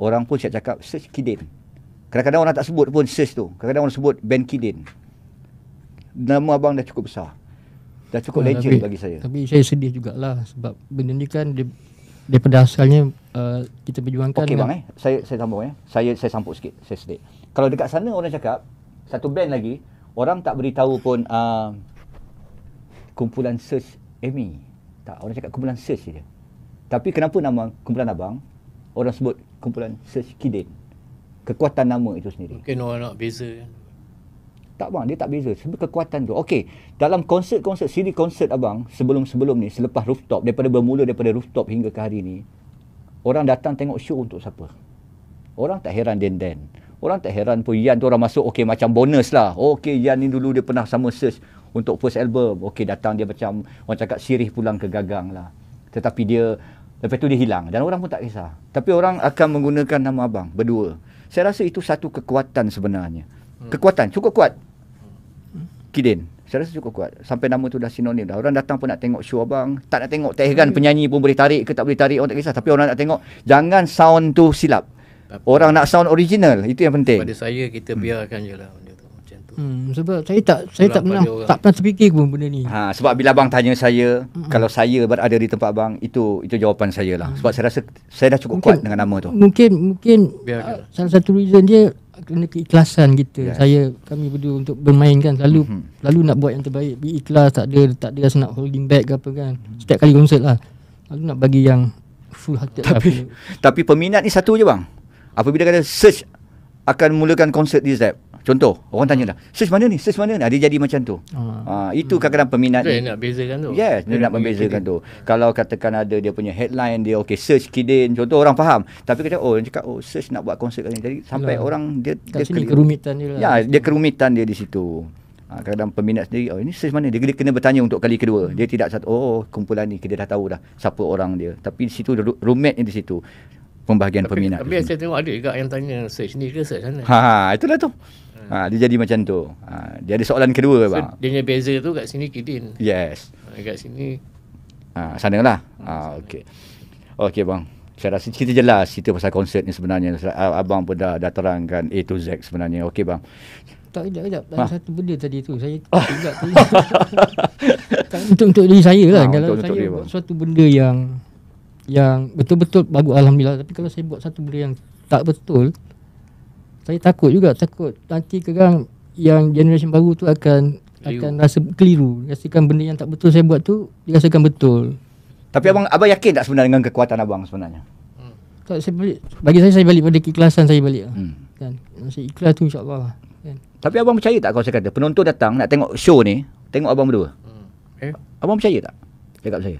Orang pun saya cakap search Kidin. Kadang-kadang orang tak sebut pun search tu. Kadang-kadang orang sebut Ben Kidin. Nama abang dah cukup besar. Dah cukup ah, legend tapi, bagi saya. Tapi saya sedih jugalah. Sebab benda ni kan dia daripada asalnya uh, kita berjuangkan okey lah. bang eh saya saya sambung eh saya saya sambung sikit saya sedih kalau dekat sana orang cakap satu band lagi orang tak beritahu pun uh, kumpulan search Amy tak orang cakap kumpulan search dia tapi kenapa nama kumpulan abang orang sebut kumpulan search Kidin kekuatan nama itu sendiri mungkin orang nak beza tak bang, dia tak beza. Sebab kekuatan tu. Okey, dalam konsert-konsert, siri konsert abang sebelum-sebelum ni, selepas rooftop, daripada bermula daripada rooftop hingga ke hari ni, orang datang tengok show untuk siapa? Orang tak heran Den-Den. Orang tak heran pun Yan tu orang masuk, okey macam bonus lah. okey, Yan ni dulu dia pernah sama search untuk first album. Okey, datang dia macam orang cakap sirih pulang ke gagang lah. Tetapi dia, lepas tu dia hilang. Dan orang pun tak kisah. Tapi orang akan menggunakan nama abang, berdua. Saya rasa itu satu kekuatan sebenarnya. Hmm. Kekuatan, cukup kuat. Kidin. Saya rasa cukup kuat. Sampai nama tu dah sinonim dah. Orang datang pun nak tengok show abang. Tak nak tengok tehgan hmm. penyanyi pun boleh tarik ke tak boleh tarik. Orang tak kisah. Tapi orang nak tengok. Jangan sound tu silap. Tapi orang nak sound original. Itu yang penting. Pada saya kita hmm. biarkan je lah. Hmm, sebab saya tak saya Selang tak pernah orang. tak pernah terfikir pun benda ni. Ha sebab bila abang tanya saya hmm. kalau saya berada di tempat abang itu itu jawapan saya lah. Hmm. Sebab saya rasa saya dah cukup mungkin, kuat dengan nama tu. Mungkin mungkin uh, salah satu reason dia kerana keikhlasan kita yes. saya kami berdua untuk bermain kan selalu mm-hmm. selalu nak buat yang terbaik be ikhlas tak ada tak ada nak holding back ke apa kan mm-hmm. setiap kali konsert lah lalu nak bagi yang full hati lah tapi tapi peminat ni satu je bang apabila kata search akan mulakan konsert di Zep Contoh orang tanya lah Search mana ni Search mana ni ada jadi macam tu ha. Ha, Itu hmm. kadang-kadang peminat Dia ni. nak bezakan tu Yes Dia, dia nak membezakan tu Kalau katakan ada Dia punya headline dia Okay search Kidin Contoh orang faham Tapi kata oh Dia cakap oh search nak buat konsert kali ni Jadi sampai Alah. orang Dia, dia sini, kelir- kerumitan dia lah Ya dia kerumitan dia di situ ha, Kadang-kadang peminat sendiri Oh ini search mana Dia, dia kena bertanya untuk kali kedua hmm. Dia tidak satu Oh kumpulan ni kita dah tahu dah Siapa orang dia Tapi di situ Roommate di situ Pembahagian tapi, peminat Tapi saya tengok ada juga Yang tanya search ni ke search sana Ha, ha, ha itulah tu Hmm. Ha, dia jadi macam tu. Ha, dia ada soalan kedua so, bang. Dia punya beza tu kat sini Kidin. Yes. Ha, kat sini. Ha, sana lah. Ha, ha okay. Okay bang. Saya rasa cerita jelas cerita pasal konsert ni sebenarnya. Abang pun dah, dah terangkan A to Z sebenarnya. Okay bang. Tak, tak, tak. Ha? Satu benda tadi tu. Saya tak tak, untuk, untuk diri saya lah. Ha, kalau untuk, saya untuk buat satu benda yang yang betul-betul bagus Alhamdulillah. Tapi kalau saya buat satu benda yang tak betul, saya takut juga takut nanti kegang yang generasi baru tu akan keliru. akan rasa keliru rasakan benda yang tak betul saya buat tu dirasakan betul tapi abang abang yakin tak sebenarnya dengan kekuatan abang sebenarnya hmm. tak, saya balik, bagi saya saya balik pada keikhlasan saya balik hmm. kan masa ikhlas tu insyaallah lah. kan tapi abang percaya tak kalau saya kata penonton datang nak tengok show ni tengok abang berdua hmm. eh? abang percaya tak cakap saya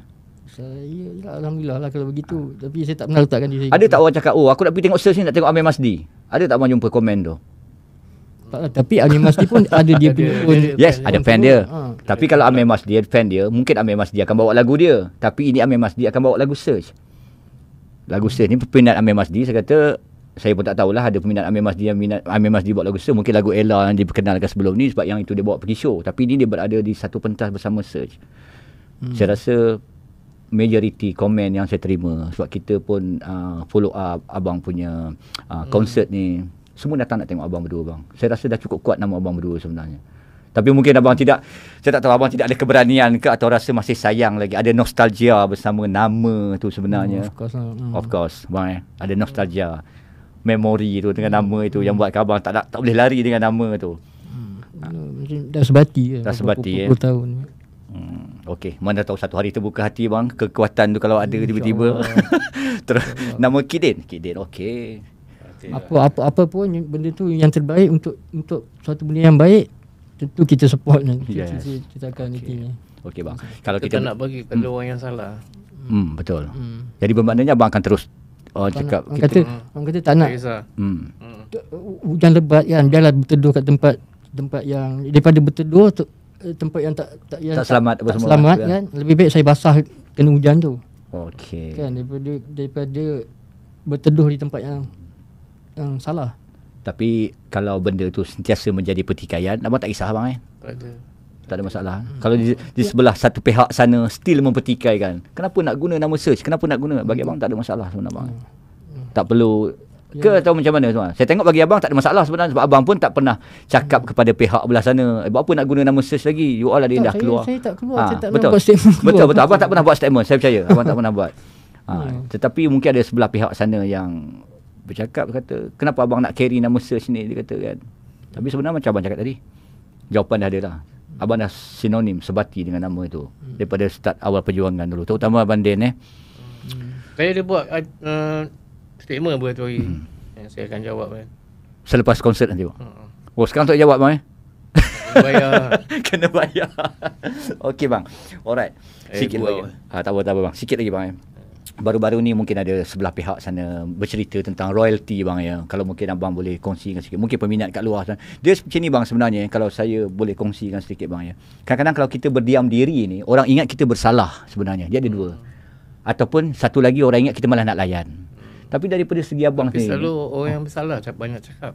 saya lah, Alhamdulillah lah kalau begitu Tapi saya tak pernah letakkan diri saya Ada tak orang cakap Oh aku nak pergi tengok search ni Nak tengok Amir Masdi ada tak abang jumpa komen tu? Tak, tapi Amir Masdi pun ada dia punya pun. Yes, ada fan dia. Ha. Tapi kalau Amir Masdi ada fan dia, mungkin Amir Masdi akan bawa lagu dia. Tapi ini Amir Masdi akan bawa lagu Search. Lagu Search ni peminat Amir Masdi, saya kata saya pun tak tahulah ada peminat Amir Masdi yang minat Amir Masdi buat lagu Search. Mungkin lagu Ella yang diperkenalkan sebelum ni sebab yang itu dia bawa pergi show. Tapi ini dia berada di satu pentas bersama Search. Hmm. Saya rasa majority komen yang saya terima sebab kita pun uh, follow up abang punya uh, hmm. ni semua datang nak tengok abang berdua bang saya rasa dah cukup kuat nama abang berdua sebenarnya tapi mungkin abang tidak saya tak tahu abang tidak ada keberanian ke atau rasa masih sayang lagi ada nostalgia bersama nama tu sebenarnya hmm, of course lah. hmm. of course bang eh? ada nostalgia memori tu dengan nama itu hmm. yang buat abang tak, tak tak boleh lari dengan nama tu hmm. ha. dah sebati dah sebati ya eh. tahun hmm. Okey, mana tahu satu hari terbuka hati bang, kekuatan tu kalau ada tiba-tiba. Terus nama Kidin, Kidin. Okey. Apa apa apa pun benda tu yang terbaik untuk untuk suatu benda yang baik tentu kita support dan yes. kita, kita, akan okay. ini. Okey bang. Kalau kita, kita nak bagi kepada hmm. orang yang salah. Hmm, betul. Hmm. Jadi bermaknanya abang akan terus Oh, tak cakap nak. kita, kata, orang kata tak nak. Hmm. hmm. Hujan lebat kan, biarlah berteduh kat tempat tempat yang daripada berteduh Eh, tempat yang tak tak yang tak selamat tak, apa tak semua. Selamat kan? kan. Lebih baik saya basah kena hujan tu. Okey. Kan daripada daripada berteduh di tempat yang yang salah. Tapi kalau benda tu sentiasa menjadi pertikaian, abang tak kisah abang eh? Tak ada. Tak ada masalah. Hmm. Kalau di, di sebelah ya. satu pihak sana still mempertikaikan. Kenapa nak guna nama search? Kenapa nak guna? Bagi hmm. abang tak ada masalah sebenarnya abang. Hmm. hmm. Tak perlu ke yeah. atau macam mana tuan? Saya tengok bagi abang tak ada masalah sebenarnya sebab abang pun tak pernah cakap hmm. kepada pihak belah sana. Eh, buat apa nak guna nama search lagi? You all ada dah saya, keluar. Saya tak keluar. Ha, saya tak betul. buat statement. Keluar. Betul, betul. Abang tak pernah buat statement. Saya percaya. Abang tak pernah buat. Ha, yeah. Tetapi mungkin ada sebelah pihak sana yang bercakap kata, kenapa abang nak carry nama search ni? Dia kata kan. Tapi sebenarnya macam abang cakap tadi. Jawapan dah ada lah. Abang dah sinonim sebati dengan nama itu. Hmm. Daripada start awal perjuangan dulu. Terutama Abang Dan eh. Hmm. Saya ada buat uh, statement apa tu hari hmm. yang saya akan jawab kan selepas konsert nanti bang hmm, hmm. oh sekarang tak jawab bang eh bayar kena bayar okey bang alright eh, sikit eh, lagi ha, tak apa tak apa bang sikit lagi bang eh baru-baru ni mungkin ada sebelah pihak sana bercerita tentang royalty bang ya kalau mungkin abang boleh kongsikan sikit mungkin peminat kat luar sana dia macam ni bang sebenarnya eh, kalau saya boleh kongsikan sedikit bang ya kadang-kadang kalau kita berdiam diri ni orang ingat kita bersalah sebenarnya dia ada dua hmm. ataupun satu lagi orang ingat kita malah nak layan tapi daripada segi abang Tapi sendiri selalu orang yang bersalah cakap, banyak cakap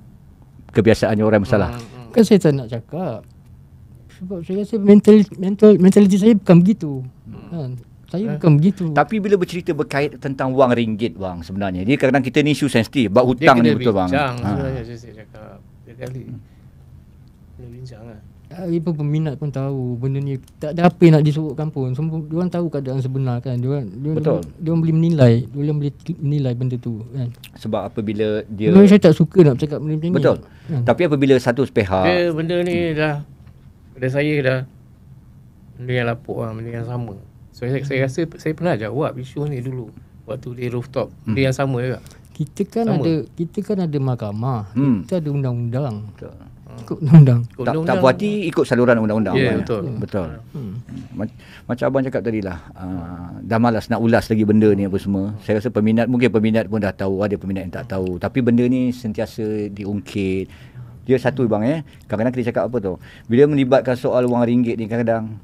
Kebiasaannya orang yang bersalah hmm, hmm. Kan saya tak nak cakap Sebab saya rasa mental, mental, mentaliti saya bukan begitu hmm. kan? Saya eh. bukan eh. begitu. Tapi bila bercerita berkait tentang wang ringgit bang sebenarnya. Dia kadang-kadang kita ni isu sensitif. Bab hutang ni betul bincang, bang. Dia kena bincang. Ha. Saya cakap. Dia Kena bincang lah. Ibu peminat pun tahu benda ni tak ada apa nak disorokkan pun. Semua dia orang tahu keadaan sebenar kan. Dia orang dia dia orang boleh menilai, dia orang boleh menilai benda tu kan. Sebab apabila dia Memang saya tak suka nak cakap benda, -benda ni. Betul. Kan? Tapi apabila satu sepihak dia benda ni dah pada saya dah benda yang lapuk lah, benda yang sama. So saya, saya rasa saya pernah jawab isu ni dulu waktu di rooftop. Benda hmm. yang sama juga. Kita kan sama. ada kita kan ada mahkamah, hmm. kita ada undang-undang. Betul ikut undang-undang. Ikut undang Tak, tak puati ikut saluran undang-undang. Yeah, betul. Yeah. Betul. Hmm. hmm. Macam abang cakap tadi lah, uh, ah, dah malas nak ulas lagi benda ni apa semua. Saya rasa peminat mungkin peminat pun dah tahu, ada peminat yang tak tahu. Tapi benda ni sentiasa diungkit. Dia satu bang eh. Kadang-kadang kita cakap apa tu? Bila melibatkan soal wang ringgit ni kadang-kadang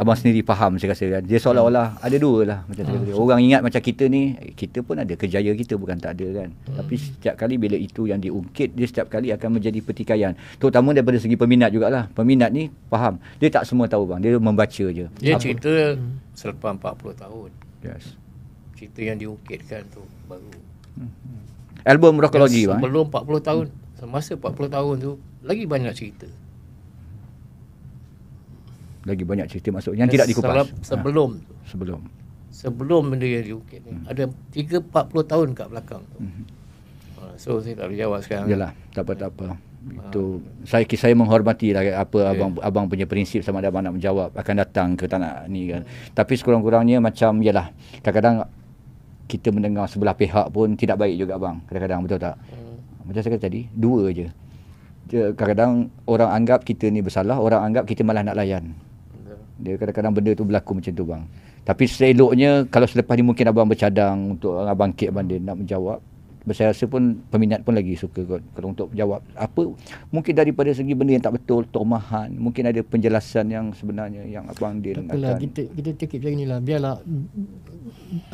Abang sendiri faham saya rasa kan. Dia seolah-olah hmm. ada dua lah. Macam hmm. Orang ingat macam kita ni, kita pun ada. Kejayaan kita bukan tak ada kan. Hmm. Tapi setiap kali bila itu yang diungkit, dia setiap kali akan menjadi pertikaian. Terutama daripada segi peminat jugalah. Peminat ni faham. Dia tak semua tahu bang. Dia membaca je. Dia Apa? cerita hmm. selepas 40 tahun. Yes. Cerita yang diungkitkan tu baru. Hmm. Album Rokologi bang. Eh? Sebelum 40 tahun. Hmm. Semasa 40 tahun tu, lagi banyak cerita lagi banyak cerita masuk yang tidak dikupas sebelum ha. sebelum sebelum benda yang diungkit ni hmm. ada 3 40 tahun kat belakang tu. Hmm. So saya tak boleh jawab sekarang. Yalah, tak apa tak apa. Ha. Itu ha. saya saya menghormati lah apa okay. abang abang punya prinsip sama ada abang nak menjawab akan datang ke tanah ni kan. Hmm. Tapi sekurang-kurangnya macam yalah kadang-kadang kita mendengar sebelah pihak pun tidak baik juga abang kadang-kadang betul tak? Hmm. Macam saya kata tadi, dua je. Kadang-kadang orang anggap kita ni bersalah, orang anggap kita malah nak layan. Dia kadang-kadang benda tu berlaku macam tu bang. Tapi seeloknya kalau selepas ni mungkin abang bercadang untuk abang bangkit abang dia nak menjawab. Saya rasa pun peminat pun lagi suka kot kalau untuk jawab apa mungkin daripada segi benda yang tak betul tomahan mungkin ada penjelasan yang sebenarnya yang abang dia nak akan... kita kita tekit macam inilah biarlah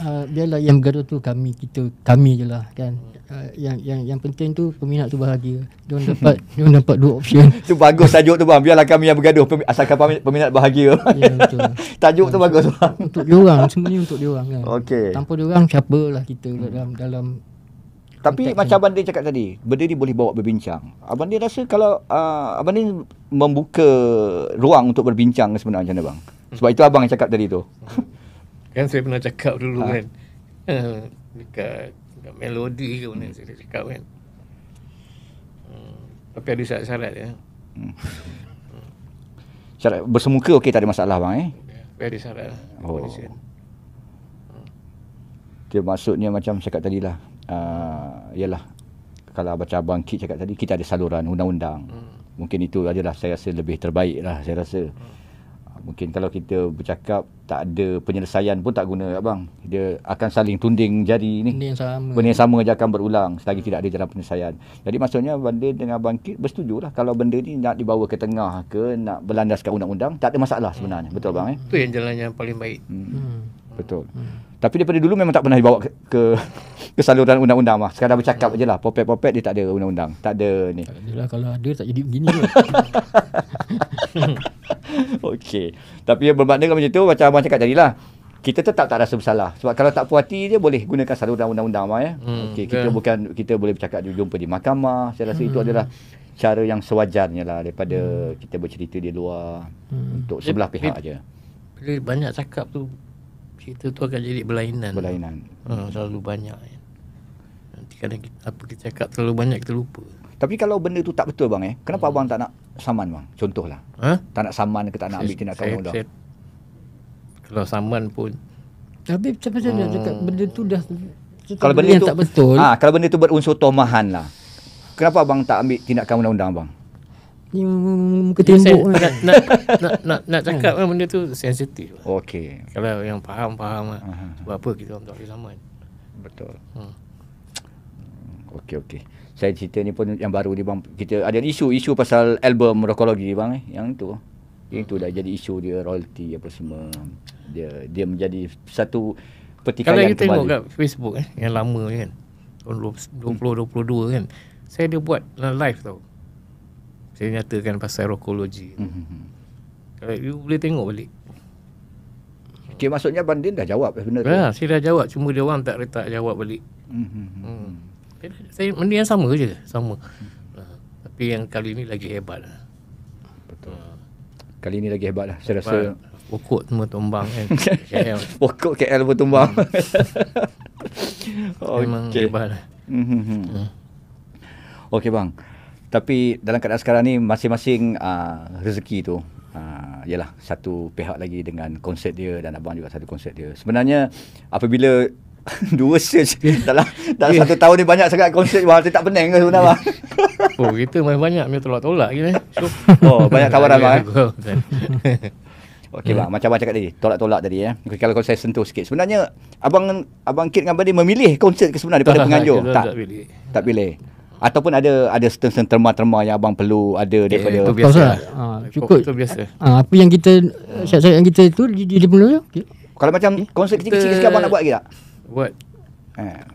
uh, biarlah yang gaduh tu kami kita kami jelah kan Uh, yang yang yang penting tu peminat tu bahagia. dia dapat dia dapat dua option. tu bagus tajuk tu bang. Biarlah kami yang bergaduh asalkan peminat bahagia. ya tajuk tu ya, bagus bang. Untuk diorang semuanya untuk diorang kan. Okey. Tanpa diorang siapalah kita hmm. dalam dalam tapi macam abang dia cakap tadi, benda ni boleh bawa berbincang. Abang dia rasa kalau uh, abang dia membuka ruang untuk berbincang sebenarnya macam mana bang? Sebab itu abang yang cakap tadi tu. Kan saya pernah cakap dulu ha. kan. Uh, dekat cakap melodi ke mana hmm. saya nak cakap kan hmm. tapi ada syarat-syarat ya hmm. syarat bersemuka okey tak ada masalah bang eh ya, tapi ada syarat lah. oh. Dia kan. hmm. maksudnya macam cakap tadi lah uh, ah, Yalah Kalau baca Abang Kit cakap tadi Kita ada saluran undang-undang hmm. Mungkin itu adalah saya rasa lebih terbaik lah Saya rasa hmm mungkin kalau kita bercakap tak ada penyelesaian pun tak guna abang ya dia akan saling tunding jari ni benda yang sama benda yang sama je akan berulang selagi tidak ada jalan penyelesaian jadi maksudnya benda dengan abang Kit bersetujulah kalau benda ni nak dibawa ke tengah ke nak berlandaskan undang-undang tak ada masalah sebenarnya hmm. betul abang eh itu yang jalan yang paling baik hmm. Hmm. betul hmm. tapi daripada dulu memang tak pernah dibawa ke ke, ke saluran undang-undang lah sekadar bercakap hmm. je lah popet-popet dia tak ada undang-undang tak ada ni tak kalau ada tak jadi begini Okey. Tapi bermakna macam tu macam abang cakap tadi lah, Kita tetap tak rasa bersalah. Sebab kalau tak puas hati je boleh gunakan satu undang-undang ya. Hmm, Okey, kita bukan kita boleh bercakap jumpa di mahkamah. Saya rasa hmm. itu adalah cara yang sewajarnya lah daripada hmm. kita bercerita di luar hmm. untuk sebelah pihak aja. Bila banyak cakap tu cerita tu akan jadi berlainan. Berlainan. Hmm, selalu banyak. Nanti kadang kita, apa kita cakap terlalu banyak kita lupa. Tapi kalau benda tu tak betul bang eh, kenapa hmm. abang tak nak saman bang? Contohlah. Ha? Tak nak saman ke tak nak ambil tindakan saya, saya, Kalau saman pun tapi macam mana hmm. cakap benda tu dah kalau benda, benda tu, tak betul. Ah, ha, kalau benda tu berunsur tomahan lah. Kenapa abang tak ambil tindakan undang-undang bang? Ni muka tembok nak, nak, nak, nak, nak cakap kan benda tu sensitif. Lah. Okey. Kalau yang faham, faham lah. Uh-huh. apa kita orang tak boleh saman. Betul. Hmm. Okey, okey saya cerita ni pun yang baru ni bang kita ada isu-isu pasal album rokologi bang eh yang tu yang tu dah jadi isu dia royalty apa semua dia dia menjadi satu pertikaian kalau kita tengok kat Facebook eh yang lama kan tahun 2022 hmm. kan saya dia buat live tau saya nyatakan pasal rokologi hmm. kalau you boleh tengok balik Okay, maksudnya Bandin dah jawab sebenarnya. Eh, ah, ya, saya dah jawab. Cuma dia orang tak retak jawab balik. Mm-hmm. Hmm. hmm saya benda yang sama je sama hmm. tapi yang kali ni lagi hebat lah. betul kali ni lagi hebat lah saya hebat. rasa pokok semua tumbang kan KL. pokok KL pun tumbang hmm. memang okay. hebat lah hmm. hmm, hmm. hmm. Okay bang tapi dalam keadaan sekarang ni masing-masing uh, rezeki tu uh, satu pihak lagi dengan konsep dia dan abang juga satu konsep dia sebenarnya apabila Dua search ya. dalam dalam ya. satu tahun ni banyak sangat konsert bang tak pening ke sebenarnya bang. oh kita main banyak punya tolak-tolak eh. gini. So, oh banyak tawaran bang. Eh? Okey bang, macam abang tadi, tolak-tolak tadi ya. Eh. Kalau saya sentuh sikit, sebenarnya abang abang Kit dengan Badi memilih konsert ke sebenarnya daripada penganjur? Tak, tak, pilih. tak pilih. Ataupun ada ada certain terma-terma yang abang perlu ada okay, daripada ah, itu biasa. Ah, cukup. Itu biasa. apa yang kita syarat-syarat yang kita itu di di, di, di, Kalau macam konsert kecil-kecil sikit abang nak buat ke tak? What? Ha.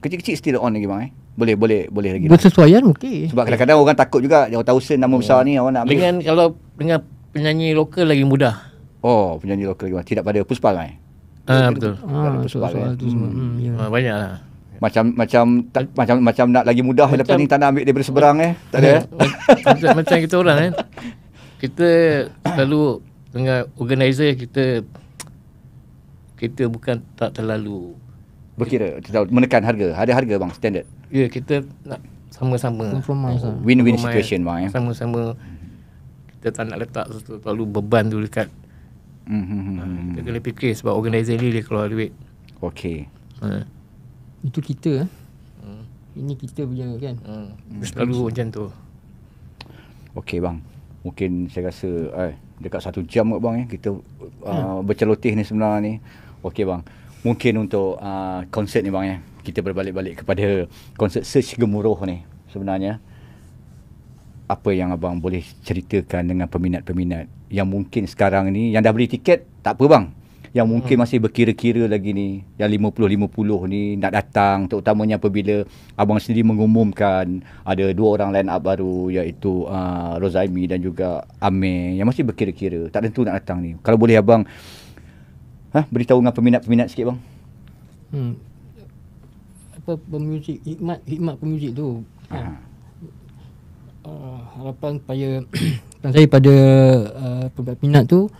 Kecil-kecil still on lagi bang eh. Boleh boleh boleh lagi. Bersesuaian lah. okey. Sebab kadang-kadang orang takut juga dia tahu sen nama oh. besar ni orang nak ambil. Dengan kalau dengan penyanyi lokal lagi mudah. Oh, penyanyi lokal lagi mudah. Tidak pada Puspa kan? Ah, betul. Ah, ha, soal eh? tu semua. Hmm. hmm ya. Ah, banyaklah. Macam macam tak, macam macam nak lagi mudah macam, lepas ni tak nak ambil daripada seberang eh. Tak ada. Eh? Macam, macam kita orang eh. Kita terlalu dengan organizer kita kita bukan tak terlalu berkira menekan harga ada harga bang standard ya yeah, kita nak sama-sama win-win compromise situation bang eh. sama-sama kita tak nak letak terlalu beban dulu dekat mm kita kena fikir sebab organizer ni dia keluar duit ok hmm. Ha. itu kita eh? hmm. ini kita punya kan hmm. selalu hmm. macam tu ok bang mungkin saya rasa eh, dekat satu jam ke bang eh, kita hmm. uh, berceloteh ni sebenarnya ni ok bang mungkin untuk uh, konsert ni bang ya. Kita berbalik-balik kepada konsert Search Gemuruh ni sebenarnya. Apa yang abang boleh ceritakan dengan peminat-peminat yang mungkin sekarang ni yang dah beli tiket tak apa bang. Yang mungkin hmm. masih berkira-kira lagi ni yang 50-50 ni nak datang terutamanya apabila abang sendiri mengumumkan ada dua orang line up baru iaitu uh, Rozaimi dan juga Amir yang masih berkira-kira tak tentu nak datang ni. Kalau boleh abang Ha, beritahu dengan peminat-peminat sikit bang. Hmm. Apa pemuzik hikmat hikmat pemuzik tu? Ha. ha. Uh, harapan supaya pada saya pada uh, peminat tu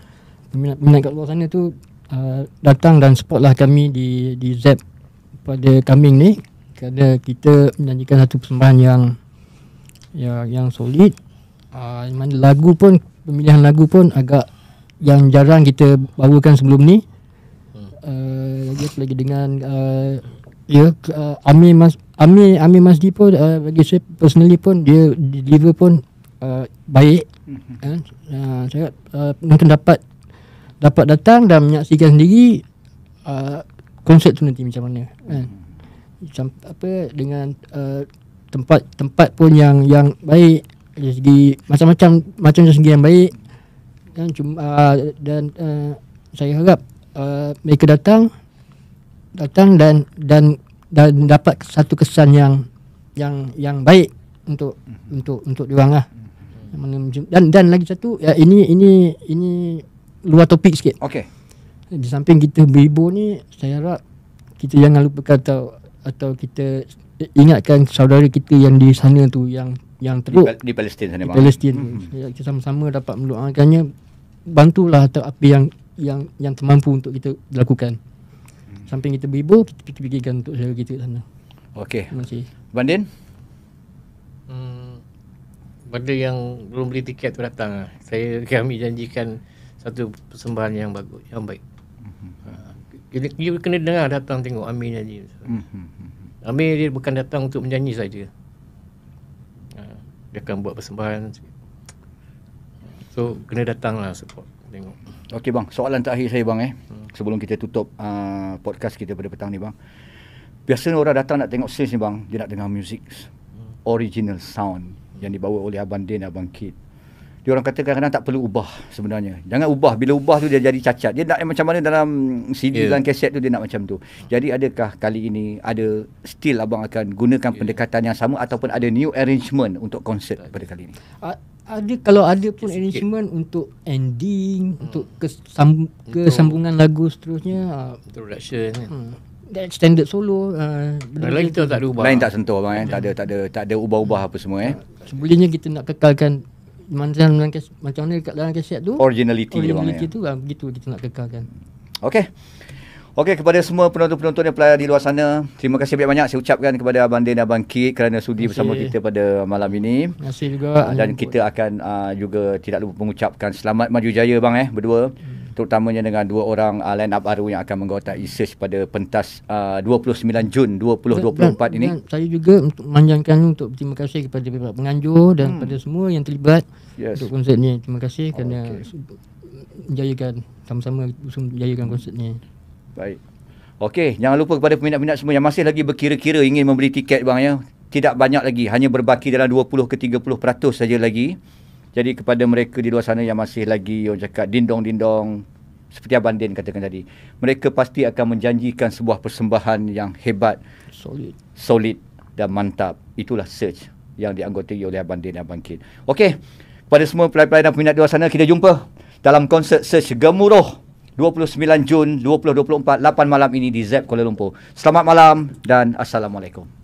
peminat-peminat kat luar sana tu uh, datang dan lah kami di di Zep pada coming ni kerana kita menyanyikan satu persembahan yang yang yang solid uh, lagu pun pemilihan lagu pun agak yang jarang kita bawakan sebelum ni lagi eh, apa lagi dengan uh, ya uh, eh, Amir Mas ami ami Masdi pun uh, bagi saya personally pun dia deliver pun uh, baik kan uh, saya uh, mungkin dapat dapat datang dan menyaksikan sendiri uh, konsert tu nanti macam mana kan macam apa dengan uh, tempat tempat pun yang yang baik dari segi macam-macam macam dari segi yang baik dan cuma uh, dan uh, saya harap Eh, mereka datang datang dan dan dan dapat satu kesan yang yang yang baik untuk untuk untuk diorang lah. hmm. Dan dan lagi satu ya ini ini ini luar topik sikit. Okey. Di samping kita beribu ni saya harap kita jangan lupa kata atau kita ingatkan saudara kita yang di sana tu yang yang teruk di, di Palestin sana Palestin. hmm Ya, kita sama-sama dapat meluangkannya bantulah atau apa yang yang yang termampu untuk kita lakukan. Hmm. Samping kita berhibur, kita fikirkan untuk saya kita kat sana. Okey. Terima kasih. Bandin? Hmm, benda yang belum beli tiket tu datang. Lah. Saya kami janjikan satu persembahan yang bagus, yang baik. Mhm. Ha, kita mm-hmm. ha, kena dengar datang tengok Amin nyanyi. Mm hmm mhm. Amir dia bukan datang untuk menyanyi saja. Ha, dia akan buat persembahan. So kena datanglah support tengok. Mm-hmm. Okey bang, soalan terakhir saya bang eh. Sebelum kita tutup uh, podcast kita pada petang ni bang. Biasanya orang datang nak tengok sales ni bang, dia nak dengar music. Original sound yang dibawa oleh Abang Din dan Abang Kit. Dia orang kata kadang-kadang tak perlu ubah sebenarnya. Jangan ubah. Bila ubah tu dia jadi cacat. Dia nak macam mana dalam CD yeah. dan kaset tu dia nak macam tu. Jadi adakah kali ini ada still Abang akan gunakan yeah. pendekatan yang sama ataupun ada new arrangement untuk konsert pada kali ini? Uh, ada kalau ada pun Sikit. arrangement untuk ending hmm. untuk kesam, kesambungan untuk lagu seterusnya introduction hmm. ah. kan hmm. extended solo uh, lain kita tak ada ubah lain tak sentuh bang eh tak ada tak ada tak ada ubah-ubah apa semua eh hmm. sebenarnya kita nak kekalkan macam mana macam mana dekat dalam kaset tu originality, originality dia bang originality ya. tu lah, begitu kita nak kekalkan okey Okey kepada semua penonton-penonton yang pelayar di luar sana, terima kasih banyak-banyak saya ucapkan kepada Abang Din dan Abang Kit kerana sudi bersama kita pada malam ini. Terima kasih juga. Uh, dan kita akan uh, juga tidak lupa mengucapkan selamat maju jaya bang eh berdua. Hmm. Terutamanya dengan dua orang uh, line up baru yang akan menggotai isis pada pentas uh, 29 Jun 2024 dan, ini. Dan saya juga untuk memanjangkan untuk terima kasih kepada beberapa penganjur dan hmm. kepada semua yang terlibat yes. untuk konsert ini. Terima kasih kerana okay. menjayakan sama-sama menjayakan konsert ini. Baik. Okey, jangan lupa kepada peminat-peminat semua yang masih lagi berkira-kira ingin membeli tiket bang ya. Tidak banyak lagi, hanya berbaki dalam 20 ke 30% saja lagi. Jadi kepada mereka di luar sana yang masih lagi yang cakap dindong-dindong seperti Abang Din katakan tadi, mereka pasti akan menjanjikan sebuah persembahan yang hebat, solid, solid dan mantap. Itulah search yang dianggotai oleh Abang Din dan Abang Kin. Okey, kepada semua pelai-pelai dan peminat di luar sana, kita jumpa dalam konsert search Gemuruh 29 Jun 2024 8 malam ini di ZEP Kuala Lumpur. Selamat malam dan Assalamualaikum.